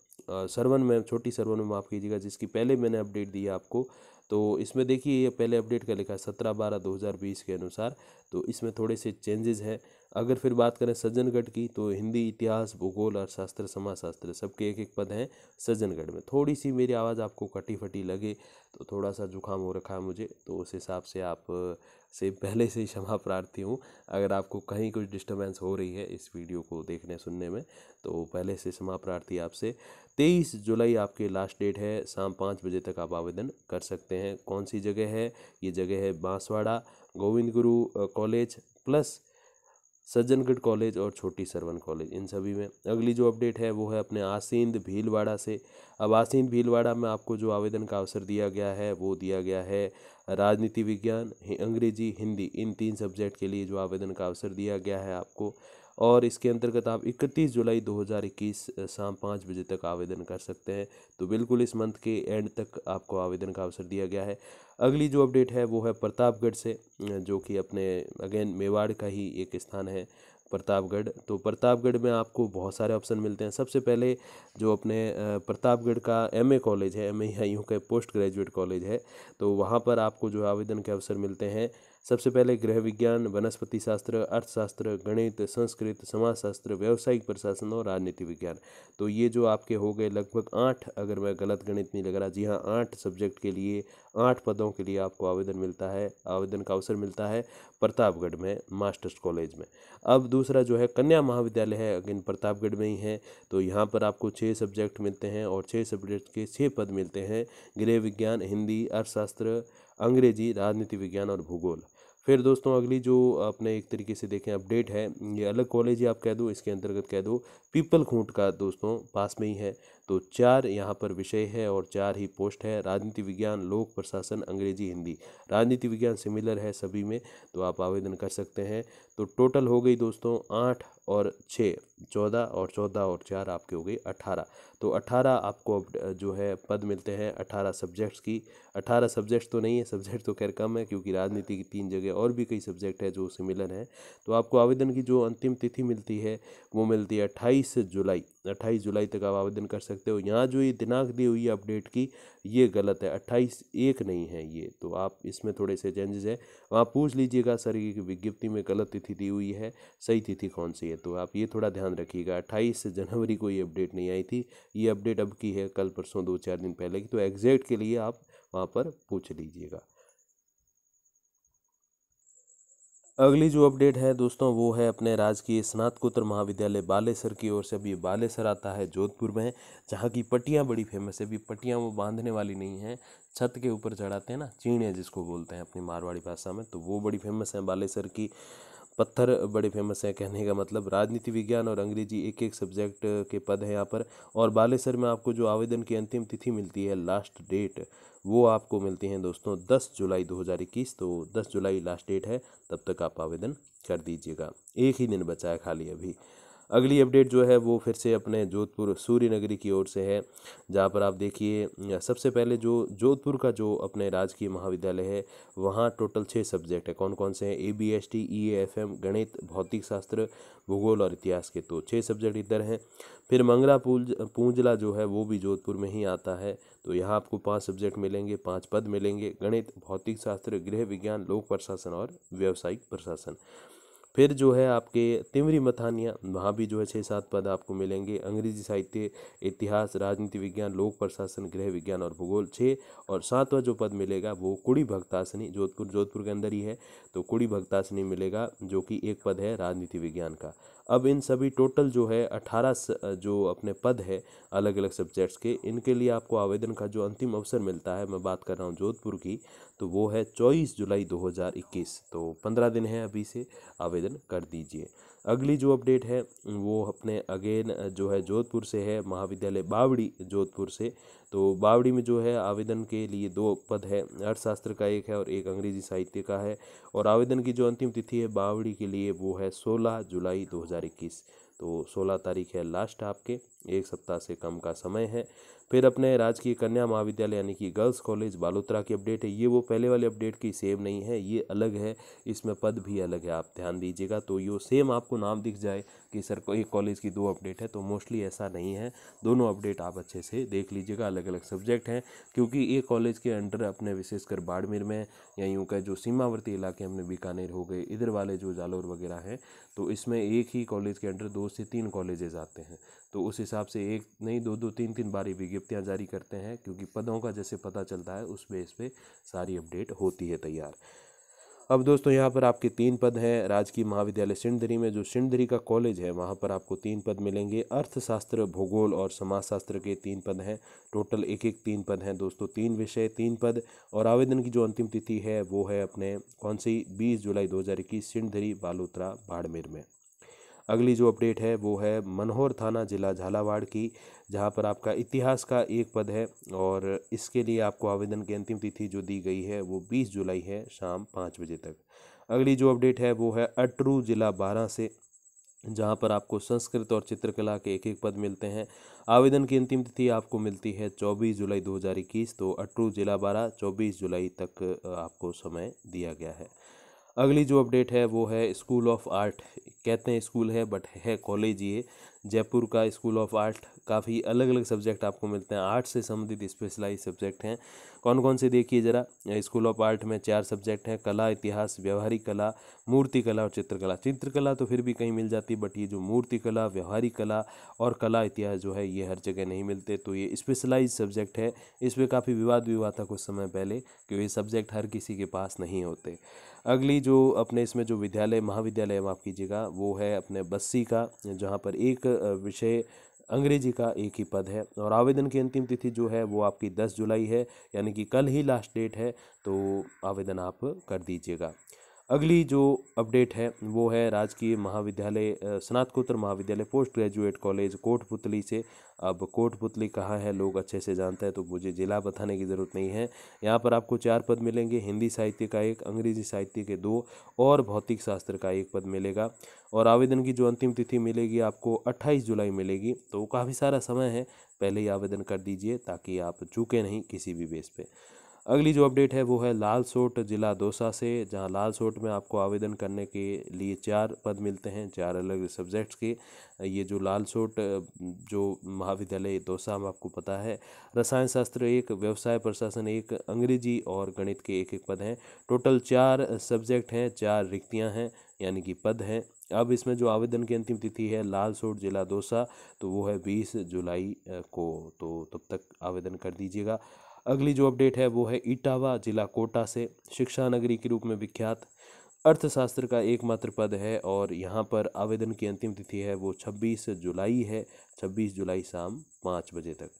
सरवन में छोटी सरवन में माफ़ कीजिएगा जिसकी पहले मैंने अपडेट दी है आपको तो इसमें देखिए ये पहले अपडेट का लिखा है सत्रह बारह दो हज़ार बीस के अनुसार तो इसमें थोड़े से चेंजेस हैं अगर फिर बात करें सज्जनगढ़ की तो हिंदी इतिहास भूगोल अर्थशास्त्र समाजशास्त्र सबके एक एक पद हैं सज्जनगढ़ में थोड़ी सी मेरी आवाज़ आपको कटी फटी लगे तो थोड़ा सा जुकाम हो रखा है मुझे तो उस हिसाब से आप से पहले से ही क्षमा प्रार्थी हूँ अगर आपको कहीं कुछ डिस्टर्बेंस हो रही है इस वीडियो को देखने सुनने में तो पहले से क्षमा प्रार्थी आपसे तेईस जुलाई आपके लास्ट डेट है शाम पाँच बजे तक आप आवेदन कर सकते हैं कौन सी जगह है ये जगह है बांसवाड़ा गोविंद गुरु कॉलेज प्लस सज्जनगढ़ कॉलेज और छोटी सरवन कॉलेज इन सभी में अगली जो अपडेट है वो है अपने आसींद भीलवाड़ा से अब आसींद भीलवाड़ा में आपको जो आवेदन का अवसर दिया गया है वो दिया गया है राजनीति विज्ञान अंग्रेजी हिंदी इन तीन सब्जेक्ट के लिए जो आवेदन का अवसर दिया गया है आपको और इसके अंतर्गत आप 31 जुलाई 2021 शाम पाँच बजे तक आवेदन कर सकते हैं तो बिल्कुल इस मंथ के एंड तक आपको आवेदन का अवसर दिया गया है अगली जो अपडेट है वो है प्रतापगढ़ से जो कि अपने अगेन मेवाड़ का ही एक स्थान है प्रतापगढ़ तो प्रतापगढ़ में आपको बहुत सारे ऑप्शन मिलते हैं सबसे पहले जो अपने प्रतापगढ़ का एमए कॉलेज है एम ए यूँ के पोस्ट ग्रेजुएट कॉलेज है तो वहाँ पर आपको जो आवेदन के अवसर मिलते हैं सबसे पहले गृह विज्ञान वनस्पति शास्त्र अर्थशास्त्र गणित संस्कृत समाजशास्त्र व्यावसायिक प्रशासन और राजनीति विज्ञान तो ये जो आपके हो गए लगभग आठ अगर मैं गलत गणित नहीं लग रहा जी हाँ आठ सब्जेक्ट के लिए आठ पदों के लिए आपको आवेदन मिलता है आवेदन का अवसर मिलता है प्रतापगढ़ में मास्टर्स कॉलेज में अब दूसरा जो है कन्या महाविद्यालय है अगेन प्रतापगढ़ में ही है तो यहाँ पर आपको छः सब्जेक्ट मिलते हैं और छः सब्जेक्ट के छः पद मिलते हैं गृह विज्ञान हिंदी अर्थशास्त्र अंग्रेजी राजनीति विज्ञान और भूगोल फिर दोस्तों अगली जो आपने एक तरीके से देखें अपडेट है ये अलग कॉलेज ही आप कह दो इसके अंतर्गत कह दो पीपल खूंट का दोस्तों पास में ही है तो चार यहाँ पर विषय है और चार ही पोस्ट है राजनीति विज्ञान लोक प्रशासन अंग्रेजी हिंदी राजनीति विज्ञान सिमिलर है सभी में तो आप आवेदन कर सकते हैं तो टोटल हो गई दोस्तों आठ और छः चौदह और चौदह और चार आपके हो गई अठारह तो अठारह आपको जो है पद मिलते हैं अठारह सब्जेक्ट्स की अठारह सब्जेक्ट्स तो नहीं है सब्जेक्ट तो खैर कम है क्योंकि राजनीति की तीन जगह और भी कई सब्जेक्ट है जो सिमिलर हैं तो आपको आवेदन की जो अंतिम तिथि मिलती है वो मिलती है अट्ठाईस जुलाई अट्ठाईस जुलाई तक आप आवेदन कर सकते सकते हो यहाँ जो ये दिनांक दी हुई है अपडेट की ये गलत है अट्ठाईस एक नहीं है ये तो आप इसमें थोड़े से चेंजेस है वहाँ पूछ लीजिएगा सर की विज्ञप्ति में गलत तिथि दी हुई है सही तिथि कौन सी है तो आप ये थोड़ा ध्यान रखिएगा अट्ठाईस जनवरी को ये अपडेट नहीं आई थी ये अपडेट अब की है कल परसों दो चार दिन पहले की तो एग्जैक्ट के लिए आप वहाँ पर पूछ लीजिएगा अगली जो अपडेट है दोस्तों वो है अपने राजकीय स्नातकोत्तर महाविद्यालय बालेसर की ओर से अभी बालेसर आता है जोधपुर में जहाँ की पट्टियाँ बड़ी फेमस है अभी पट्टियाँ वो बांधने वाली नहीं हैं छत के ऊपर चढ़ाते हैं ना चीणे जिसको बोलते हैं अपनी मारवाड़ी भाषा में तो वो बड़ी फेमस है बालेसर की पत्थर बड़े फेमस हैं कहने का मतलब राजनीति विज्ञान और अंग्रेजी एक एक सब्जेक्ट के पद है यहाँ पर और बालेसर में आपको जो आवेदन की अंतिम तिथि मिलती है लास्ट डेट वो आपको मिलती हैं दोस्तों दस जुलाई दो हजार इक्कीस तो दस जुलाई लास्ट डेट है तब तक आप आवेदन कर दीजिएगा एक ही दिन बचा है खाली अभी अगली अपडेट जो है वो फिर से अपने जोधपुर सूर्य नगरी की ओर से है जहाँ पर आप देखिए सबसे पहले जो जोधपुर का जो अपने राजकीय महाविद्यालय है वहाँ टोटल छः सब्जेक्ट है कौन कौन से हैं A B S T E F M गणित भौतिक शास्त्र भूगोल और इतिहास के तो छः सब्जेक्ट इधर हैं फिर मंगला पूज पूंजला जो है वो भी जोधपुर में ही आता है तो यहाँ आपको पांच सब्जेक्ट मिलेंगे पांच पद मिलेंगे गणित भौतिक शास्त्र गृह विज्ञान लोक प्रशासन और व्यावसायिक प्रशासन फिर जो है आपके तिमरी मथानिया वहाँ भी जो है छः सात पद आपको मिलेंगे अंग्रेजी साहित्य इतिहास राजनीति विज्ञान लोक प्रशासन गृह विज्ञान और भूगोल छः और सातवां जो पद मिलेगा वो कुड़ी भक्तासनी जोधपुर जोधपुर के अंदर ही है तो कुड़ी भक्तासनी मिलेगा जो कि एक पद है राजनीति विज्ञान का अब इन सभी टोटल जो है अठारह जो अपने पद है अलग अलग सब्जेक्ट्स के इनके लिए आपको आवेदन का जो अंतिम अवसर मिलता है मैं बात कर रहा हूँ जोधपुर की तो वो है चौबीस जुलाई 2021 तो पंद्रह दिन है अभी से आवेदन कर दीजिए अगली जो अपडेट है वो अपने अगेन जो है जोधपुर से है महाविद्यालय बावड़ी जोधपुर से तो बावड़ी में जो है आवेदन के लिए दो पद है अर्थशास्त्र का एक है और एक अंग्रेजी साहित्य का है और आवेदन की जो अंतिम तिथि है बावड़ी के लिए वो है सोलह जुलाई 2021 तो सोलह तारीख है लास्ट आपके एक सप्ताह से कम का समय है फिर अपने राजकीय कन्या महाविद्यालय यानी कि गर्ल्स कॉलेज बालोतरा की अपडेट है ये वो पहले वाले अपडेट की सेम नहीं है ये अलग है इसमें पद भी अलग है आप ध्यान दीजिएगा तो यो सेम आपको नाम दिख जाए कि सर कोई एक कॉलेज की दो अपडेट है तो मोस्टली ऐसा नहीं है दोनों अपडेट आप अच्छे से देख लीजिएगा अलग अलग सब्जेक्ट हैं क्योंकि ये कॉलेज के अंडर अपने विशेषकर बाड़मेर में या यूँ का जो सीमावर्ती इलाके हमने बीकानेर हो गए इधर वाले जो जालोर वगैरह हैं तो इसमें एक ही कॉलेज के अंडर दो से तीन कॉलेजेज आते हैं तो उस हिसाब से एक नहीं दो दो तीन तीन बारी विज्ञप्तियाँ जारी करते हैं क्योंकि पदों का जैसे पता चलता है उस बेस पे सारी अपडेट होती है तैयार अब दोस्तों यहाँ पर आपके तीन पद हैं राजकीय महाविद्यालय सिंधरी में जो सिंधरी का कॉलेज है वहाँ पर आपको तीन पद मिलेंगे अर्थशास्त्र भूगोल और समाजशास्त्र के तीन पद हैं टोटल एक एक तीन पद हैं दोस्तों तीन विषय तीन पद और आवेदन की जो अंतिम तिथि है वो है अपने कौन सी बीस जुलाई दो हज़ार इक्कीस सिंधरी बालोतरा बाड़मेर में अगली जो अपडेट है वो है मनोहर थाना जिला झालावाड़ की जहाँ पर आपका इतिहास का एक पद है और इसके लिए आपको आवेदन की अंतिम तिथि जो दी गई है वो बीस जुलाई है शाम पाँच बजे तक अगली जो अपडेट है वो है अटरू जिला बारह से जहाँ पर आपको संस्कृत और चित्रकला के एक एक पद मिलते हैं आवेदन की अंतिम तिथि आपको मिलती है 24 जुलाई 2021 तो अटरू जिला बारह 24 जुलाई तक आपको समय दिया गया है अगली जो अपडेट है वो है स्कूल ऑफ आर्ट कहते हैं स्कूल है बट है कॉलेज ये जयपुर का स्कूल ऑफ आर्ट काफ़ी अलग अलग सब्जेक्ट आपको मिलते हैं आर्ट से संबंधित स्पेशलाइज सब्जेक्ट हैं कौन कौन से देखिए ज़रा स्कूल ऑफ आर्ट में चार सब्जेक्ट हैं कला इतिहास व्यवहारिक कला मूर्ति कला और चित्रकला चित्रकला तो फिर भी कहीं मिल जाती है बट ये जो मूर्ति कला व्यवहारिक कला और कला इतिहास जो है ये हर जगह नहीं मिलते तो ये स्पेशलाइज सब्जेक्ट है इस पर काफ़ी विवाद भी हुआ था कुछ समय पहले कि ये सब्जेक्ट हर किसी के पास नहीं होते अगली जो अपने इसमें जो विद्यालय महाविद्यालय माफ कीजिएगा वो है अपने बस्सी का जहाँ पर एक विषय अंग्रेजी का एक ही पद है और आवेदन की अंतिम तिथि जो है वो आपकी दस जुलाई है यानी कि कल ही लास्ट डेट है तो आवेदन आप कर दीजिएगा अगली जो अपडेट है वो है राजकीय महाविद्यालय स्नातकोत्तर महाविद्यालय पोस्ट ग्रेजुएट कॉलेज कोटपुतली से अब कोटपुतली कहाँ है लोग अच्छे से जानते हैं तो मुझे ज़िला बताने की ज़रूरत नहीं है यहाँ पर आपको चार पद मिलेंगे हिंदी साहित्य का एक अंग्रेजी साहित्य के दो और भौतिक शास्त्र का एक पद मिलेगा और आवेदन की जो अंतिम तिथि मिलेगी आपको अट्ठाईस जुलाई मिलेगी तो काफ़ी सारा समय है पहले ही आवेदन कर दीजिए ताकि आप चूके नहीं किसी भी बेस पर अगली जो अपडेट है वो है लाल सोट जिला दौसा से जहां लाल सोट में आपको आवेदन करने के लिए चार पद मिलते हैं चार अलग सब्जेक्ट्स के ये जो लाल सोट जो महाविद्यालय दौसा में आपको पता है रसायन शास्त्र एक व्यवसाय प्रशासन एक अंग्रेजी और गणित के एक एक पद हैं टोटल चार सब्जेक्ट हैं चार रिक्तियाँ हैं यानी कि पद हैं अब इसमें जो आवेदन की अंतिम तिथि है लाल सोट जिला दौसा तो वो है बीस जुलाई को तो तब तक आवेदन कर दीजिएगा अगली जो अपडेट है वो है इटावा जिला कोटा से शिक्षा नगरी के रूप में विख्यात अर्थशास्त्र का एकमात्र पद है और यहाँ पर आवेदन की अंतिम तिथि है वो 26 जुलाई है 26 जुलाई शाम पाँच बजे तक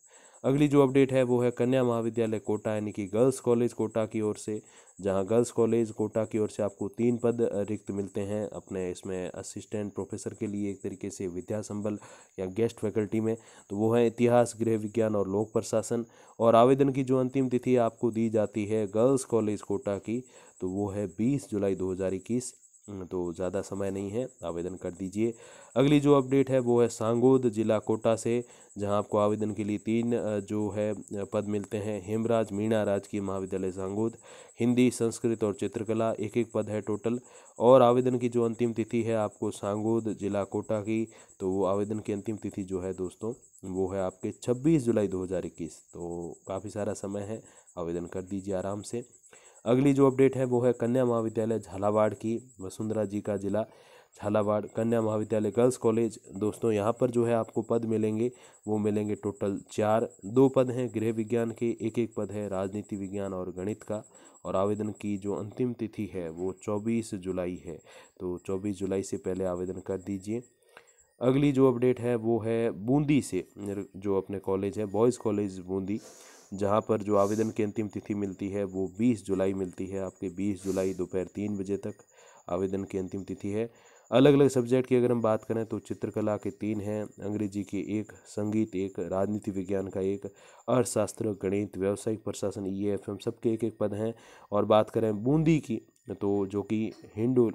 अगली जो अपडेट है वो है कन्या महाविद्यालय कोटा यानी कि गर्ल्स कॉलेज कोटा की ओर से जहां गर्ल्स कॉलेज कोटा की ओर से आपको तीन पद रिक्त मिलते हैं अपने इसमें असिस्टेंट प्रोफेसर के लिए एक तरीके से विद्या संबल या गेस्ट फैकल्टी में तो वो है इतिहास गृह विज्ञान और लोक प्रशासन और आवेदन की जो अंतिम तिथि आपको दी जाती है गर्ल्स कॉलेज कोटा की तो वो है बीस जुलाई दो हज़ार इक्कीस हम्म, तो ज़्यादा समय नहीं है आवेदन कर दीजिए अगली जो अपडेट है वो है सांगोद जिला कोटा से जहां आपको आवेदन के लिए तीन जो है पद मिलते हैं हेमराज मीणा राजकीय महाविद्यालय सांगोद हिंदी संस्कृत और चित्रकला एक एक पद है टोटल और आवेदन की जो अंतिम तिथि है आपको सांगोद जिला कोटा की तो वो आवेदन की अंतिम तिथि जो है दोस्तों वो है आपके छब्बीस जुलाई दो तो काफ़ी सारा समय है आवेदन कर दीजिए आराम से अगली जो अपडेट है वो है कन्या महाविद्यालय झालावाड़ की वसुंधरा जी का जिला झालावाड़ कन्या महाविद्यालय गर्ल्स कॉलेज दोस्तों यहाँ पर जो है आपको पद मिलेंगे वो मिलेंगे टोटल चार दो पद हैं गृह विज्ञान के एक एक पद है राजनीति विज्ञान और गणित का और आवेदन की जो अंतिम तिथि है वो चौबीस जुलाई है तो चौबीस जुलाई से पहले आवेदन कर दीजिए अगली जो अपडेट है वो है बूंदी से जो अपने कॉलेज है बॉयज़ कॉलेज बूंदी जहाँ पर जो आवेदन की अंतिम तिथि मिलती है वो बीस जुलाई मिलती है आपके बीस जुलाई दोपहर तीन बजे तक आवेदन की अंतिम तिथि है अलग अलग सब्जेक्ट की अगर हम बात करें तो चित्रकला के तीन हैं अंग्रेजी के एक संगीत एक राजनीति विज्ञान का एक अर्थशास्त्र गणित व्यावसायिक प्रशासन ई एफ एम सबके एक एक पद हैं और बात करें बूंदी की तो जो कि हिंदू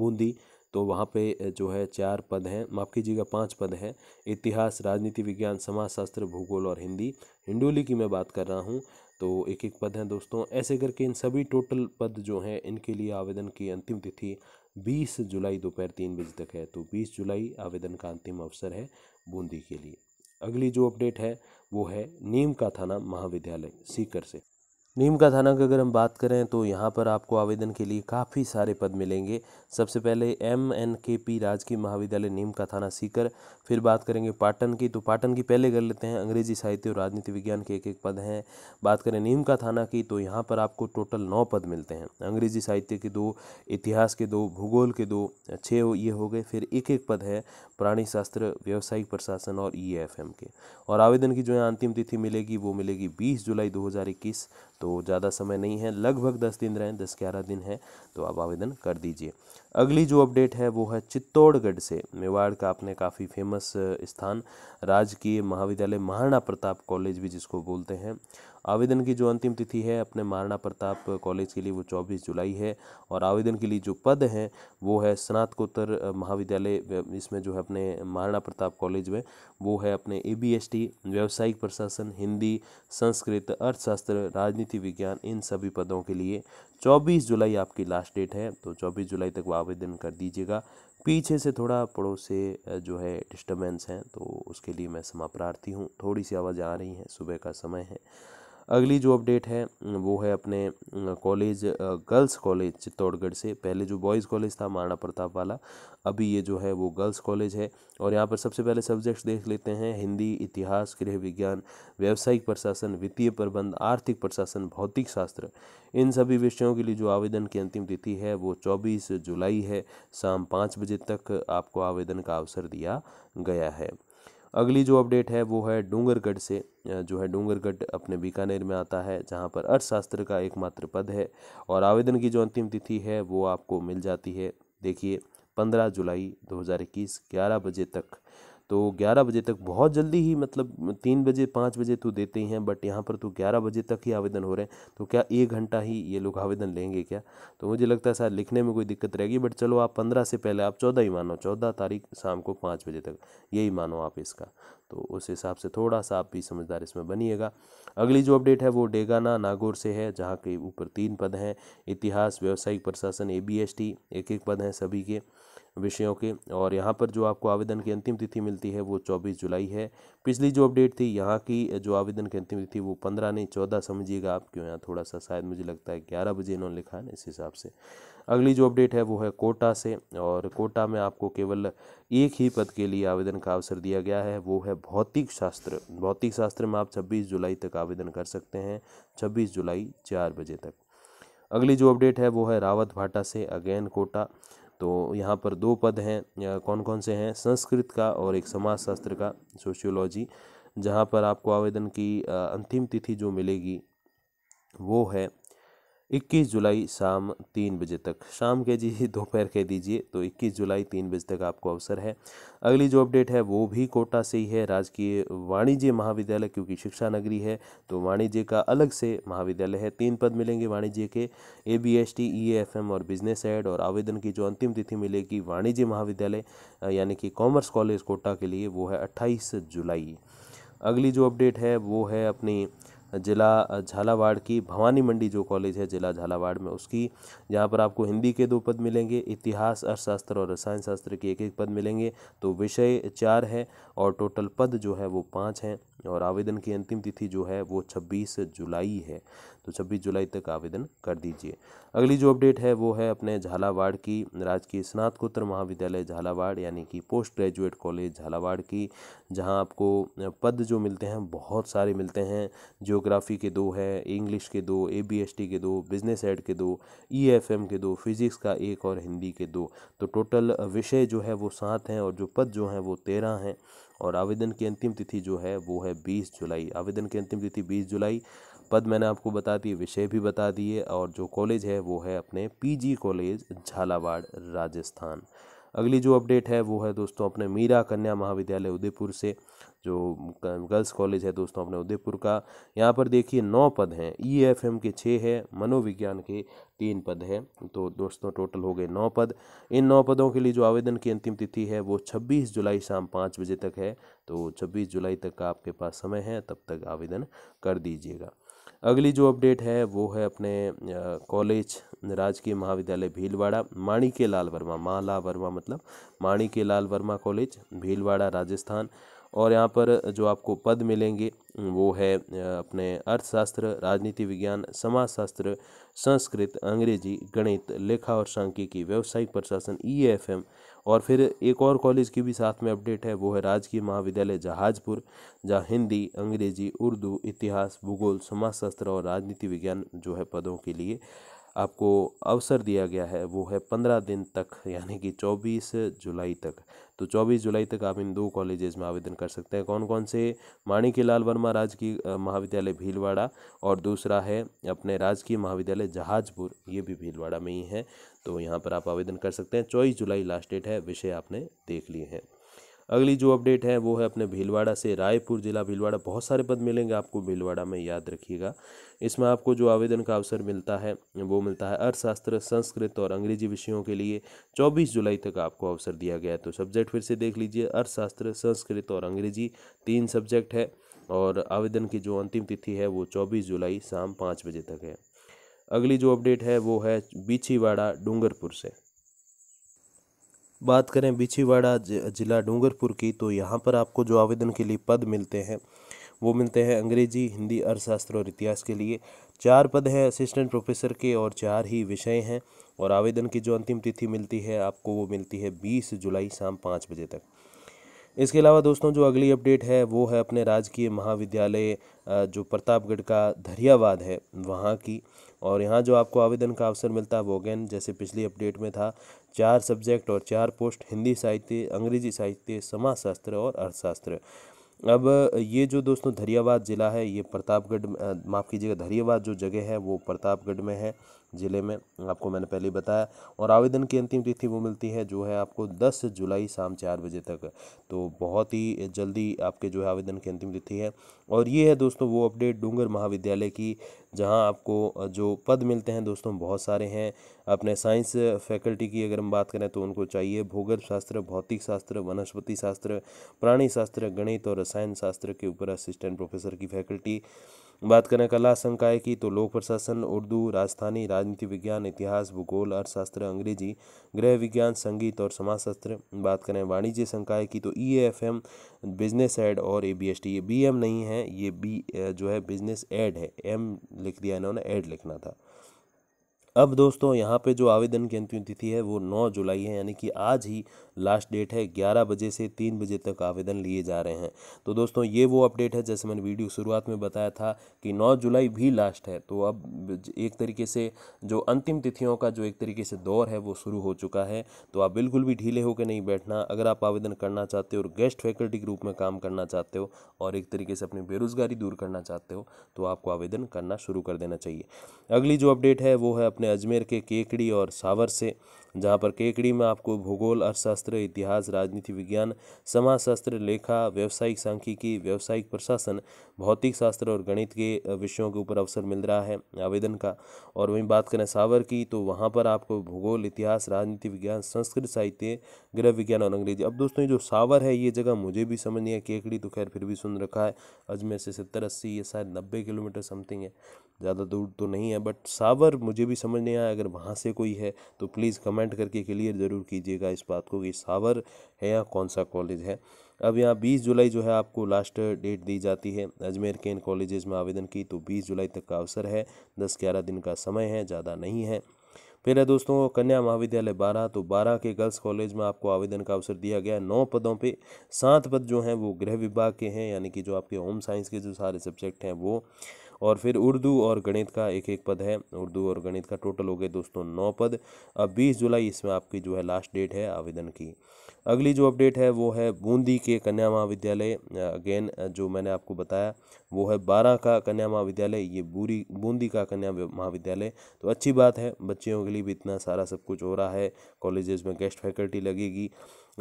बूंदी तो वहाँ पे जो है चार पद हैं माफ़ कीजिएगा पांच पद हैं इतिहास राजनीति विज्ञान समाजशास्त्र भूगोल और हिंदी हिंडोली की मैं बात कर रहा हूँ तो एक एक पद हैं दोस्तों ऐसे करके इन सभी टोटल पद जो हैं इनके लिए आवेदन की अंतिम तिथि बीस जुलाई दोपहर तीन बजे तक है तो बीस जुलाई आवेदन का अंतिम अवसर है बूंदी के लिए अगली जो अपडेट है वो है नीम का थाना महाविद्यालय सीकर से नीम का थाना की अगर हम बात करें तो यहाँ पर आपको आवेदन के लिए काफ़ी सारे पद मिलेंगे सबसे पहले एम एन के पी राजकीय महाविद्यालय नीम का थाना सीकर फिर बात करेंगे पाटन की तो पाटन की पहले कर लेते हैं अंग्रेजी साहित्य और राजनीति विज्ञान के एक एक पद हैं बात करें नीम का थाना की तो यहाँ पर आपको टोटल नौ पद मिलते हैं अंग्रेजी साहित्य के दो इतिहास के दो भूगोल के दो छः ये हो गए फिर एक एक पद है प्राणी शास्त्र व्यावसायिक प्रशासन और ई एफ एम के और आवेदन की जो है अंतिम तिथि मिलेगी वो मिलेगी बीस जुलाई दो हज़ार इक्कीस तो ज़्यादा समय नहीं है लगभग दस दिन रहें दस ग्यारह दिन है तो आप आवेदन कर दीजिए अगली जो अपडेट है वो है चित्तौड़गढ़ से मेवाड़ का अपने काफ़ी फेमस स्थान राजकीय महाविद्यालय महाराणा प्रताप कॉलेज भी जिसको बोलते हैं आवेदन की जो अंतिम तिथि है अपने महाराणा प्रताप कॉलेज के लिए वो 24 जुलाई है और आवेदन के लिए जो पद हैं वो है स्नातकोत्तर महाविद्यालय इसमें जो है अपने महाराणा प्रताप कॉलेज में वो है अपने ए बी एस टी व्यावसायिक प्रशासन हिंदी संस्कृत अर्थशास्त्र राजनीति विज्ञान इन सभी पदों के लिए चौबीस जुलाई आपकी लास्ट डेट है तो चौबीस जुलाई तक वो आवेदन कर दीजिएगा पीछे से थोड़ा पड़ोस से जो है डिस्टर्बेंस है तो उसके लिए मैं समाप्रार्थी हूँ थोड़ी सी आवाज़ आ रही है सुबह का समय है अगली जो अपडेट है वो है अपने कॉलेज गर्ल्स कॉलेज चित्तौड़गढ़ से पहले जो बॉयज़ कॉलेज था महाराणा प्रताप वाला अभी ये जो है वो गर्ल्स कॉलेज है और यहाँ पर सबसे पहले सब्जेक्ट्स देख लेते हैं हिंदी इतिहास गृह विज्ञान व्यावसायिक प्रशासन वित्तीय प्रबंध आर्थिक प्रशासन भौतिक शास्त्र इन सभी विषयों के लिए जो आवेदन की अंतिम तिथि है वो चौबीस जुलाई है शाम पाँच बजे तक आपको आवेदन का अवसर दिया गया है अगली जो अपडेट है वो है डूंगरगढ़ से जो है डूंगरगढ़ अपने बीकानेर में आता है जहाँ पर अर्थशास्त्र का एकमात्र पद है और आवेदन की जो अंतिम तिथि है वो आपको मिल जाती है देखिए पंद्रह जुलाई 2021 11 बजे तक तो ग्यारह बजे तक बहुत जल्दी ही मतलब तीन बजे पाँच बजे तो देते ही हैं बट यहाँ पर तो ग्यारह बजे तक ही आवेदन हो रहे हैं तो क्या एक घंटा ही ये लोग आवेदन लेंगे क्या तो मुझे लगता है सर लिखने में कोई दिक्कत रहेगी बट चलो आप पंद्रह से पहले आप चौदह ही मानो चौदह तारीख शाम को पाँच बजे तक यही मानो आप इसका तो उस हिसाब से थोड़ा सा आप भी समझदार इसमें बनिएगा अगली जो अपडेट है वो डेगाना नागौर से है जहाँ के ऊपर तीन पद हैं इतिहास व्यावसायिक प्रशासन ए बी एस टी एक एक पद हैं सभी के विषयों के और यहाँ पर जो आपको आवेदन की अंतिम तिथि मिलती है वो चौबीस जुलाई है पिछली जो अपडेट थी यहाँ की जो आवेदन की अंतिम थी वो पंद्रह नहीं चौदह समझिएगा आप क्यों यहाँ थोड़ा सा शायद मुझे लगता है ग्यारह बजे इन्होंने लिखा है ना इस हिसाब से अगली जो अपडेट है वो है कोटा से और कोटा में आपको केवल एक ही पद के लिए आवेदन का अवसर दिया गया है वो है भौतिक शास्त्र भौतिक शास्त्र में आप छब्बीस जुलाई तक आवेदन कर सकते हैं छब्बीस जुलाई चार बजे तक अगली जो अपडेट है वो है रावत भाटा से अगेन कोटा तो यहाँ पर दो पद हैं कौन कौन से हैं संस्कृत का और एक समाजशास्त्र का सोशियोलॉजी जहाँ पर आपको आवेदन की अंतिम तिथि जो मिलेगी वो है 21 जुलाई शाम तीन बजे तक शाम के जी (laughs) दोपहर कह दीजिए तो 21 जुलाई तीन बजे तक आपको अवसर है अगली जो अपडेट है वो भी कोटा से ही है राजकीय वाणिज्य महाविद्यालय क्योंकि शिक्षा नगरी है तो वाणिज्य का अलग से महाविद्यालय है तीन पद मिलेंगे वाणिज्य के A B S T E F M और बिजनेस एड और आवेदन की जो अंतिम तिथि मिलेगी वाणिज्य महाविद्यालय यानी कि कॉमर्स कॉलेज कोटा के लिए वो है अट्ठाईस जुलाई अगली जो अपडेट है वो है अपनी जिला झालावाड़ की भवानी मंडी जो कॉलेज है जिला झालावाड़ में उसकी यहाँ पर आपको हिंदी के दो पद मिलेंगे इतिहास अर्थशास्त्र और रसायन शास्त्र के एक एक पद मिलेंगे तो विषय चार है और टोटल पद जो है वो पाँच हैं और आवेदन की अंतिम तिथि जो है वो छब्बीस जुलाई है तो छब्बीस जुलाई तक आवेदन कर दीजिए अगली जो अपडेट है वो है अपने झालावाड़ की राजकीय स्नातकोत्तर महाविद्यालय झालावाड़ यानी कि पोस्ट ग्रेजुएट कॉलेज झालावाड़ की जहाँ आपको पद जो मिलते हैं बहुत सारे मिलते हैं जियोग्राफी के दो है इंग्लिश के दो ए के दो बिजनेस एड के दो ई e के दो फिजिक्स का एक और हिंदी के दो तो टोटल विषय जो है वो सात हैं और जो पद जो हैं वो तेरह हैं और आवेदन की अंतिम तिथि जो है वो है बीस जुलाई आवेदन की अंतिम तिथि बीस जुलाई पद मैंने आपको बता दिए विषय भी बता दिए और जो कॉलेज है वो है अपने पीजी कॉलेज झालावाड़ राजस्थान अगली जो अपडेट है वो है दोस्तों अपने मीरा कन्या महाविद्यालय उदयपुर से जो गर्ल्स कॉलेज है दोस्तों अपने उदयपुर का यहाँ पर देखिए नौ पद हैं ई एफ एम के छः है मनोविज्ञान के तीन पद हैं तो दोस्तों टोटल हो गए नौ पद इन नौ पदों के लिए जो आवेदन की अंतिम तिथि है वो छब्बीस जुलाई शाम पाँच बजे तक है तो छब्बीस जुलाई तक का आपके पास समय है तब तक आवेदन कर दीजिएगा अगली जो अपडेट है वो है अपने कॉलेज राजकीय महाविद्यालय भीलवाड़ा माणिके लाल वर्मा माला वर्मा मतलब माणिके लाल वर्मा कॉलेज भीलवाड़ा राजस्थान और यहाँ पर जो आपको पद मिलेंगे वो है अपने अर्थशास्त्र राजनीति विज्ञान समाजशास्त्र संस्कृत अंग्रेजी गणित लेखा और सांख्यिकी व्यावसायिक प्रशासन ई एफ एम और फिर एक और कॉलेज की भी साथ में अपडेट है वो है राजकीय महाविद्यालय जहाजपुर जहाँ हिंदी अंग्रेजी उर्दू इतिहास भूगोल समाजशास्त्र और राजनीति विज्ञान जो है पदों के लिए आपको अवसर दिया गया है वो है पंद्रह दिन तक यानी कि चौबीस जुलाई तक तो चौबीस जुलाई तक आप इन दो कॉलेजेस में आवेदन कर सकते हैं कौन कौन से माणिक लाल वर्मा राजकीय महाविद्यालय भीलवाड़ा और दूसरा है अपने राजकीय महाविद्यालय जहाजपुर ये भी भीलवाड़ा में ही है तो यहाँ पर आप आवेदन कर सकते हैं चौबीस जुलाई लास्ट डेट है विषय आपने देख लिए हैं अगली जो अपडेट है वो है अपने भीलवाड़ा से रायपुर जिला भीलवाड़ा बहुत सारे पद मिलेंगे आपको भीलवाड़ा में याद रखिएगा इसमें आपको जो आवेदन का अवसर मिलता है वो मिलता है अर्थशास्त्र संस्कृत और अंग्रेजी विषयों के लिए 24 जुलाई तक आपको अवसर दिया गया है तो सब्जेक्ट फिर से देख लीजिए अर्थशास्त्र संस्कृत और अंग्रेजी तीन सब्जेक्ट है और आवेदन की जो अंतिम तिथि है वो चौबीस जुलाई शाम पाँच बजे तक है अगली जो अपडेट है वो है बीछीवाड़ा डूंगरपुर से बात करें बिछीवाड़ा जिला डूंगरपुर की तो यहाँ पर आपको जो आवेदन के लिए पद मिलते हैं वो मिलते हैं अंग्रेजी हिंदी अर्थशास्त्र और इतिहास के लिए चार पद हैं असिस्टेंट प्रोफेसर के और चार ही विषय हैं और आवेदन की जो अंतिम तिथि मिलती है आपको वो मिलती है बीस जुलाई शाम पाँच बजे तक इसके अलावा दोस्तों जो अगली अपडेट है वो है अपने राजकीय महाविद्यालय जो प्रतापगढ़ का धरियावाद है वहाँ की और यहाँ जो आपको आवेदन का अवसर मिलता है वो अगेन जैसे पिछली अपडेट में था चार सब्जेक्ट और चार पोस्ट हिंदी साहित्य अंग्रेजी साहित्य समाजशास्त्र और अर्थशास्त्र अब ये जो दोस्तों धरियाबाद ज़िला है ये प्रतापगढ़ माफ़ कीजिएगा धरियाबाद जो जगह है वो प्रतापगढ़ में है ज़िले में आपको मैंने पहले बताया और आवेदन की अंतिम तिथि वो मिलती है जो है आपको 10 जुलाई शाम चार बजे तक तो बहुत ही जल्दी आपके जो है आवेदन की अंतिम तिथि है और ये है दोस्तों वो अपडेट डूंगर महाविद्यालय की जहां आपको जो पद मिलते हैं दोस्तों बहुत सारे हैं अपने साइंस फैकल्टी की अगर हम बात करें तो उनको चाहिए भूगर्भ शास्त्र भौतिक शास्त्र वनस्पति शास्त्र प्राणी शास्त्र गणित और रसायन शास्त्र के ऊपर असिस्टेंट प्रोफेसर की फैकल्टी बात करें कला संकाय की तो लोक प्रशासन उर्दू राजस्थानी राजनीति विज्ञान इतिहास भूगोल अर्थशास्त्र अंग्रेजी गृह विज्ञान संगीत और समाजशास्त्र बात करें वाणिज्य संकाय की तो E F M business ad और ए बी एस टी ये बी एम नहीं है ये बी जो है बिजनेस एड है एम लिख दिया इन्होंने एड लिखना था अब दोस्तों यहाँ पे जो आवेदन की अंतिम तिथि है वो 9 जुलाई है यानी कि आज ही लास्ट डेट है ग्यारह बजे से तीन बजे तक आवेदन लिए जा रहे हैं तो दोस्तों ये वो अपडेट है जैसे मैंने वीडियो शुरुआत में बताया था कि नौ जुलाई भी लास्ट है तो अब एक तरीके से जो अंतिम तिथियों का जो एक तरीके से दौर है वो शुरू हो चुका है तो आप बिल्कुल भी ढीले होकर नहीं बैठना अगर आप आवेदन करना चाहते हो और गेस्ट फैकल्टी के रूप में काम करना चाहते हो और एक तरीके से अपनी बेरोजगारी दूर करना चाहते हो तो आपको आवेदन करना शुरू कर देना चाहिए अगली जो अपडेट है वो है अपने अजमेर के केकड़ी और सावर से जहाँ पर केकड़ी में आपको भूगोल अर्थशास्त्र इतिहास राजनीति विज्ञान समाजशास्त्र लेखा व्यावसायिक सांख्यिकी व्यावसायिक प्रशासन भौतिक शास्त्र और गणित के विषयों के ऊपर अवसर मिल रहा है आवेदन का और वहीं बात करें सावर की तो वहाँ पर आपको भूगोल इतिहास राजनीति विज्ञान संस्कृत साहित्य गृह विज्ञान और अंग्रेजी अब दोस्तों जो सावर है ये जगह मुझे भी समझ नहीं है केकड़ी तो खैर फिर भी सुन रखा है अजमेर से सत्तर अस्सी या शायद नब्बे किलोमीटर समथिंग है ज़्यादा दूर तो नहीं है बट सावर मुझे भी समझ नहीं आया अगर वहाँ से कोई है तो प्लीज़ कम कमेंट करके क्लियर ज़रूर कीजिएगा इस बात को कि सावर है या कौन सा कॉलेज है अब यहाँ 20 जुलाई जो है आपको लास्ट डेट दी जाती है अजमेर के इन कॉलेजेस में आवेदन की तो 20 जुलाई तक का अवसर है 10-11 दिन का समय है ज़्यादा नहीं है फिर है दोस्तों कन्या महाविद्यालय बारह तो बारह के गर्ल्स कॉलेज में आपको आवेदन का अवसर दिया गया नौ पदों पे सात पद जो हैं वो गृह विभाग के हैं यानी कि जो आपके होम साइंस के जो सारे सब्जेक्ट हैं वो और फिर उर्दू और गणित का एक एक पद है उर्दू और गणित का टोटल हो गए दोस्तों नौ पद अब बीस जुलाई इसमें आपकी जो है लास्ट डेट है आवेदन की अगली जो अपडेट है वो है बूंदी के कन्या महाविद्यालय अगेन जो मैंने आपको बताया वो है बारह का कन्या महाविद्यालय ये बूरी बूंदी का कन्या महाविद्यालय तो अच्छी बात है बच्चियों के लिए भी इतना सारा सब कुछ हो रहा है कॉलेजेस में गेस्ट फैकल्टी लगेगी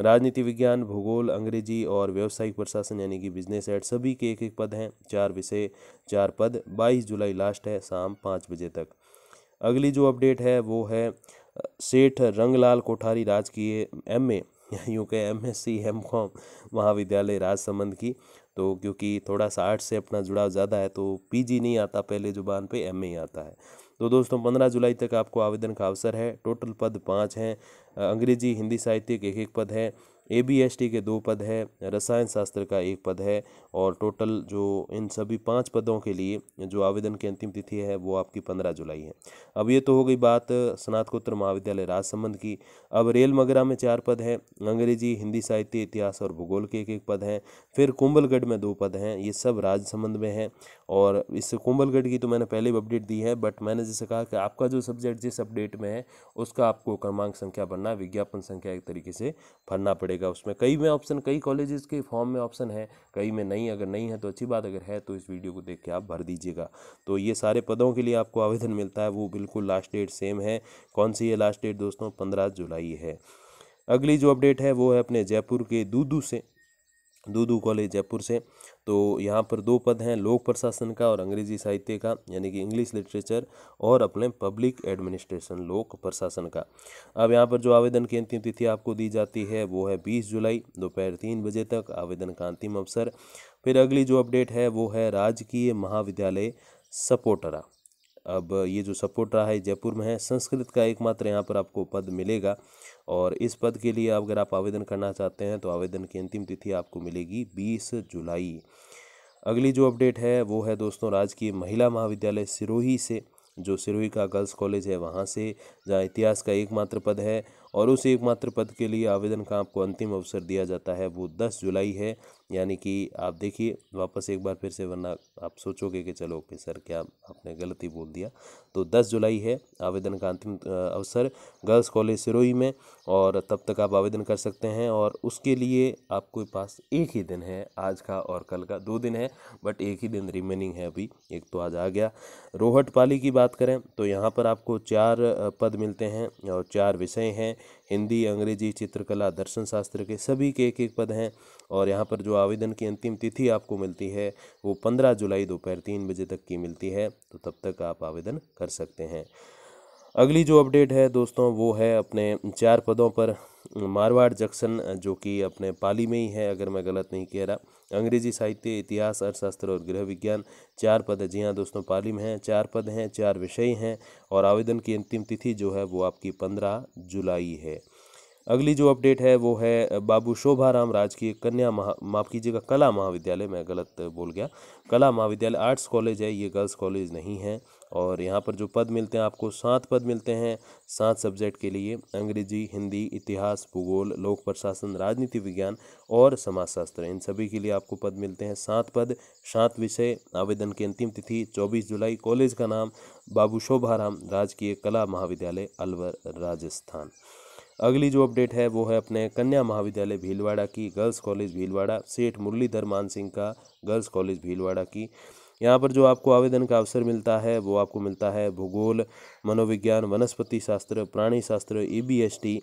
राजनीति विज्ञान भूगोल अंग्रेजी और व्यावसायिक प्रशासन यानी कि बिजनेस एड सभी के एक एक पद हैं चार विषय चार पद 22 जुलाई लास्ट है शाम पाँच बजे तक अगली जो अपडेट है वो है सेठ रंगलाल कोठारी राजकीय एम ए यूँ के M S C M com महाविद्यालय राजसमंद की तो क्योंकि थोड़ा सा आर्ट से अपना जुड़ाव ज़्यादा है तो पीजी नहीं आता पहले जुबान पे एमए आता है तो दोस्तों पंद्रह जुलाई तक आपको आवेदन का अवसर है टोटल पद पाँच हैं अंग्रेजी हिंदी साहित्य के एक एक पद है ए बी एस टी के दो पद है रसायन शास्त्र का एक पद है और टोटल जो इन सभी पांच पदों के लिए जो आवेदन की अंतिम तिथि है वो आपकी पंद्रह जुलाई है अब ये तो हो गई बात स्नातकोत्तर महाविद्यालय राजसमंद की अब रेल मगरा में चार पद हैं अंग्रेजी हिंदी साहित्य इतिहास और भूगोल के एक एक पद हैं फिर कुंभलगढ़ में दो पद हैं ये सब राजसमंद में हैं और इस कोमलगढ़ की तो मैंने पहले भी अपडेट दी है बट मैंने जैसे कहा कि आपका जो सब्जेक्ट जिस अपडेट में है उसका आपको क्रमांक संख्या भरना विज्ञापन संख्या एक तरीके से भरना पड़ेगा उसमें कई में ऑप्शन कई कॉलेजेस के फॉर्म में ऑप्शन है कई में नहीं अगर नहीं है तो अच्छी बात अगर है तो इस वीडियो को देख के आप भर दीजिएगा तो ये सारे पदों के लिए आपको आवेदन मिलता है वो बिल्कुल लास्ट डेट सेम है कौन सी है लास्ट डेट दोस्तों पंद्रह जुलाई है अगली जो अपडेट है वो है अपने जयपुर के दूदू से दूदू कॉलेज जयपुर से तो यहाँ पर दो पद हैं लोक प्रशासन का और अंग्रेजी साहित्य का यानी कि इंग्लिश लिटरेचर और अपने पब्लिक एडमिनिस्ट्रेशन लोक प्रशासन का अब यहाँ पर जो आवेदन की अंतिम तिथि आपको दी जाती है वो है बीस जुलाई दोपहर तीन बजे तक आवेदन का अंतिम अवसर फिर अगली जो अपडेट है वो है राजकीय महाविद्यालय सपोटरा अब ये जो सपोटरा है जयपुर में है संस्कृत का एकमात्र यहाँ पर आपको पद मिलेगा और इस पद के लिए अगर आप आवेदन करना चाहते हैं तो आवेदन की अंतिम तिथि आपको मिलेगी बीस जुलाई अगली जो अपडेट है वो है दोस्तों राजकीय महिला महाविद्यालय सिरोही से जो सिरोही का गर्ल्स कॉलेज है वहाँ से जहाँ इतिहास का एकमात्र पद है और उस एकमात्र पद के लिए आवेदन का आपको अंतिम अवसर दिया जाता है वो दस जुलाई है यानी कि आप देखिए वापस एक बार फिर से वरना आप सोचोगे कि चलो कि सर क्या आपने गलती बोल दिया तो दस जुलाई है आवेदन का अंतिम अवसर गर्ल्स कॉलेज सिरोही में और तब तक आप आवेदन कर सकते हैं और उसके लिए आपके पास एक ही दिन है आज का और कल का दो दिन है बट एक ही दिन रिमेनिंग है अभी एक तो आज आ गया रोहट पाली की बात करें तो यहाँ पर आपको चार पद मिलते हैं और चार विषय हैं हिंदी अंग्रेजी चित्रकला दर्शन शास्त्र के सभी के एक एक पद हैं और यहाँ पर जो आवेदन की अंतिम तिथि आपको मिलती है वो पंद्रह जुलाई दोपहर तीन बजे तक की मिलती है तो तब तक आप आवेदन कर सकते हैं अगली जो अपडेट है दोस्तों वो है अपने चार पदों पर मारवाड़ जंक्शन जो कि अपने पाली में ही है अगर मैं गलत नहीं कह रहा अंग्रेजी साहित्य इतिहास अर्थशास्त्र और गृह विज्ञान चार पद जी हाँ दोस्तों पाली में हैं चार पद हैं चार विषय हैं और आवेदन की अंतिम तिथि जो है वो आपकी पंद्रह जुलाई है अगली जो अपडेट है वो है बाबू शोभाराम राजकीय कन्या महा माफ़ कीजिएगा कला महाविद्यालय मैं गलत बोल गया कला महाविद्यालय आर्ट्स कॉलेज है ये गर्ल्स कॉलेज नहीं है और यहाँ पर जो पद मिलते हैं आपको सात पद मिलते हैं सात सब्जेक्ट के लिए अंग्रेजी हिंदी इतिहास भूगोल लोक प्रशासन राजनीति विज्ञान और समाजशास्त्र इन सभी के लिए आपको पद मिलते हैं सात पद सात विषय आवेदन की अंतिम तिथि चौबीस जुलाई कॉलेज का नाम बाबू शोभाराम राजकीय कला महाविद्यालय अलवर राजस्थान अगली जो अपडेट है वो है अपने कन्या महाविद्यालय भीलवाड़ा की गर्ल्स कॉलेज भीलवाड़ा सेठ मुरलीधर मान सिंह का गर्ल्स कॉलेज भीलवाड़ा की यहाँ पर जो आपको आवेदन का अवसर मिलता है वो आपको मिलता है भूगोल मनोविज्ञान वनस्पति शास्त्र प्राणी शास्त्र ई बी एस टी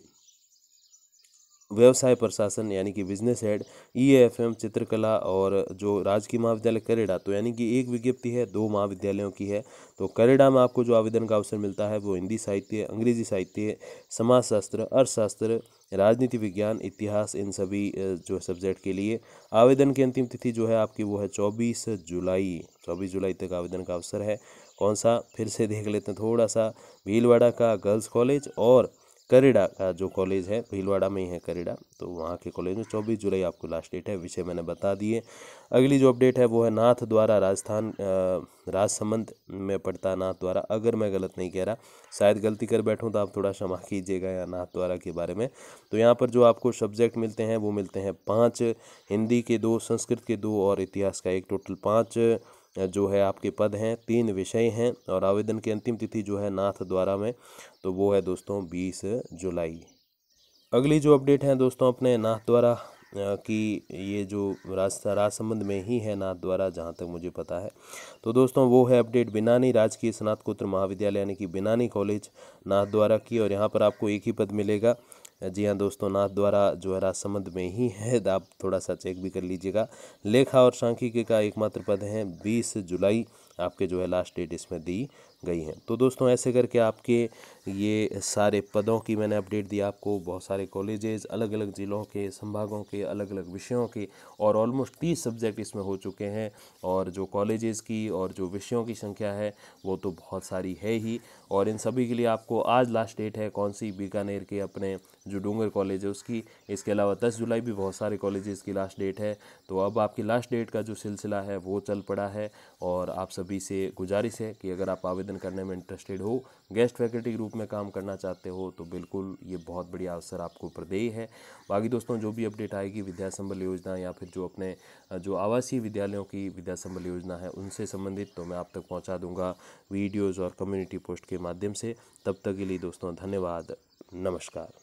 व्यवसाय प्रशासन यानी कि business head E F M चित्रकला और जो राजकीय महाविद्यालय करेडा तो यानी कि एक विज्ञप्ति है दो महाविद्यालयों की है तो करेडा में आपको जो आवेदन का अवसर मिलता है वो हिंदी साहित्य अंग्रेजी साहित्य समाजशास्त्र अर्थशास्त्र राजनीति विज्ञान इतिहास इन सभी जो सब्जेक्ट के लिए आवेदन की अंतिम तिथि जो है आपकी वो है चौबीस जुलाई चौबीस जुलाई तक आवेदन का अवसर है कौन सा फिर से देख लेते हैं थोड़ा सा भीलवाड़ा का गर्ल्स कॉलेज और करेड़ा का जो कॉलेज है भीलवाड़ा में ही है करेड़ा तो वहाँ के कॉलेज में चौबीस जुलाई आपको लास्ट डेट है विषय मैंने बता दिए अगली जो अपडेट है वो है नाथ द्वारा राजस्थान राजसमंद में पड़ता नाथ द्वारा अगर मैं गलत नहीं कह रहा शायद गलती कर बैठूँ तो आप थोड़ा क्षमा कीजिएगा या नाथ द्वारा के बारे में तो यहाँ पर जो आपको सब्जेक्ट मिलते हैं वो मिलते हैं पाँच हिंदी के दो संस्कृत के दो और इतिहास का एक टोटल पाँच जो है आपके पद हैं तीन विषय हैं और आवेदन की अंतिम तिथि जो है नाथ द्वारा में तो वो है दोस्तों बीस जुलाई अगली जो अपडेट है दोस्तों अपने नाथ द्वारा कि ये जो रास्ता राजसंबंध में ही है नाथ द्वारा जहाँ तक मुझे पता है तो दोस्तों वो है अपडेट बिनानी राजकीय स्नातकोत्तर महाविद्यालय यानी कि बिनानी कॉलेज नाथ द्वारा की और यहाँ पर आपको एक ही पद मिलेगा जी हाँ दोस्तों नाथ द्वारा जो है राजसमंद में ही है आप थोड़ा सा चेक भी कर लीजिएगा लेखा और सांख्यिकी का एकमात्र पद है बीस जुलाई आपके जो है लास्ट डेट इसमें दी गई हैं तो दोस्तों ऐसे करके आपके ये सारे पदों की मैंने अपडेट दी आपको बहुत सारे कॉलेजेस अलग अलग ज़िलों के संभागों के अलग अलग विषयों के और ऑलमोस्ट तीस सब्जेक्ट इसमें हो चुके हैं और जो कॉलेजेस की और जो विषयों की संख्या है वो तो बहुत सारी है ही और इन सभी के लिए आपको आज लास्ट डेट है कौन सी बीकानेर के अपने जो डूंगर कॉलेज है उसकी इसके अलावा दस जुलाई भी बहुत सारे कॉलेजेस की लास्ट डेट है तो अब आपकी लास्ट डेट का जो सिलसिला है वो चल पड़ा है और आप सभी से गुजारिश है कि अगर आप आवेदन आवेदन करने में इंटरेस्टेड हो गेस्ट फैकल्टी के रूप में काम करना चाहते हो तो बिल्कुल ये बहुत बढ़िया अवसर आपको प्रदेय है बाकी दोस्तों जो भी अपडेट आएगी विद्या संबल योजना या फिर जो अपने जो आवासीय विद्यालयों की विद्या संबल योजना है उनसे संबंधित तो मैं आप तक पहुँचा दूँगा वीडियोज़ और कम्युनिटी पोस्ट के माध्यम से तब तक के लिए दोस्तों धन्यवाद नमस्कार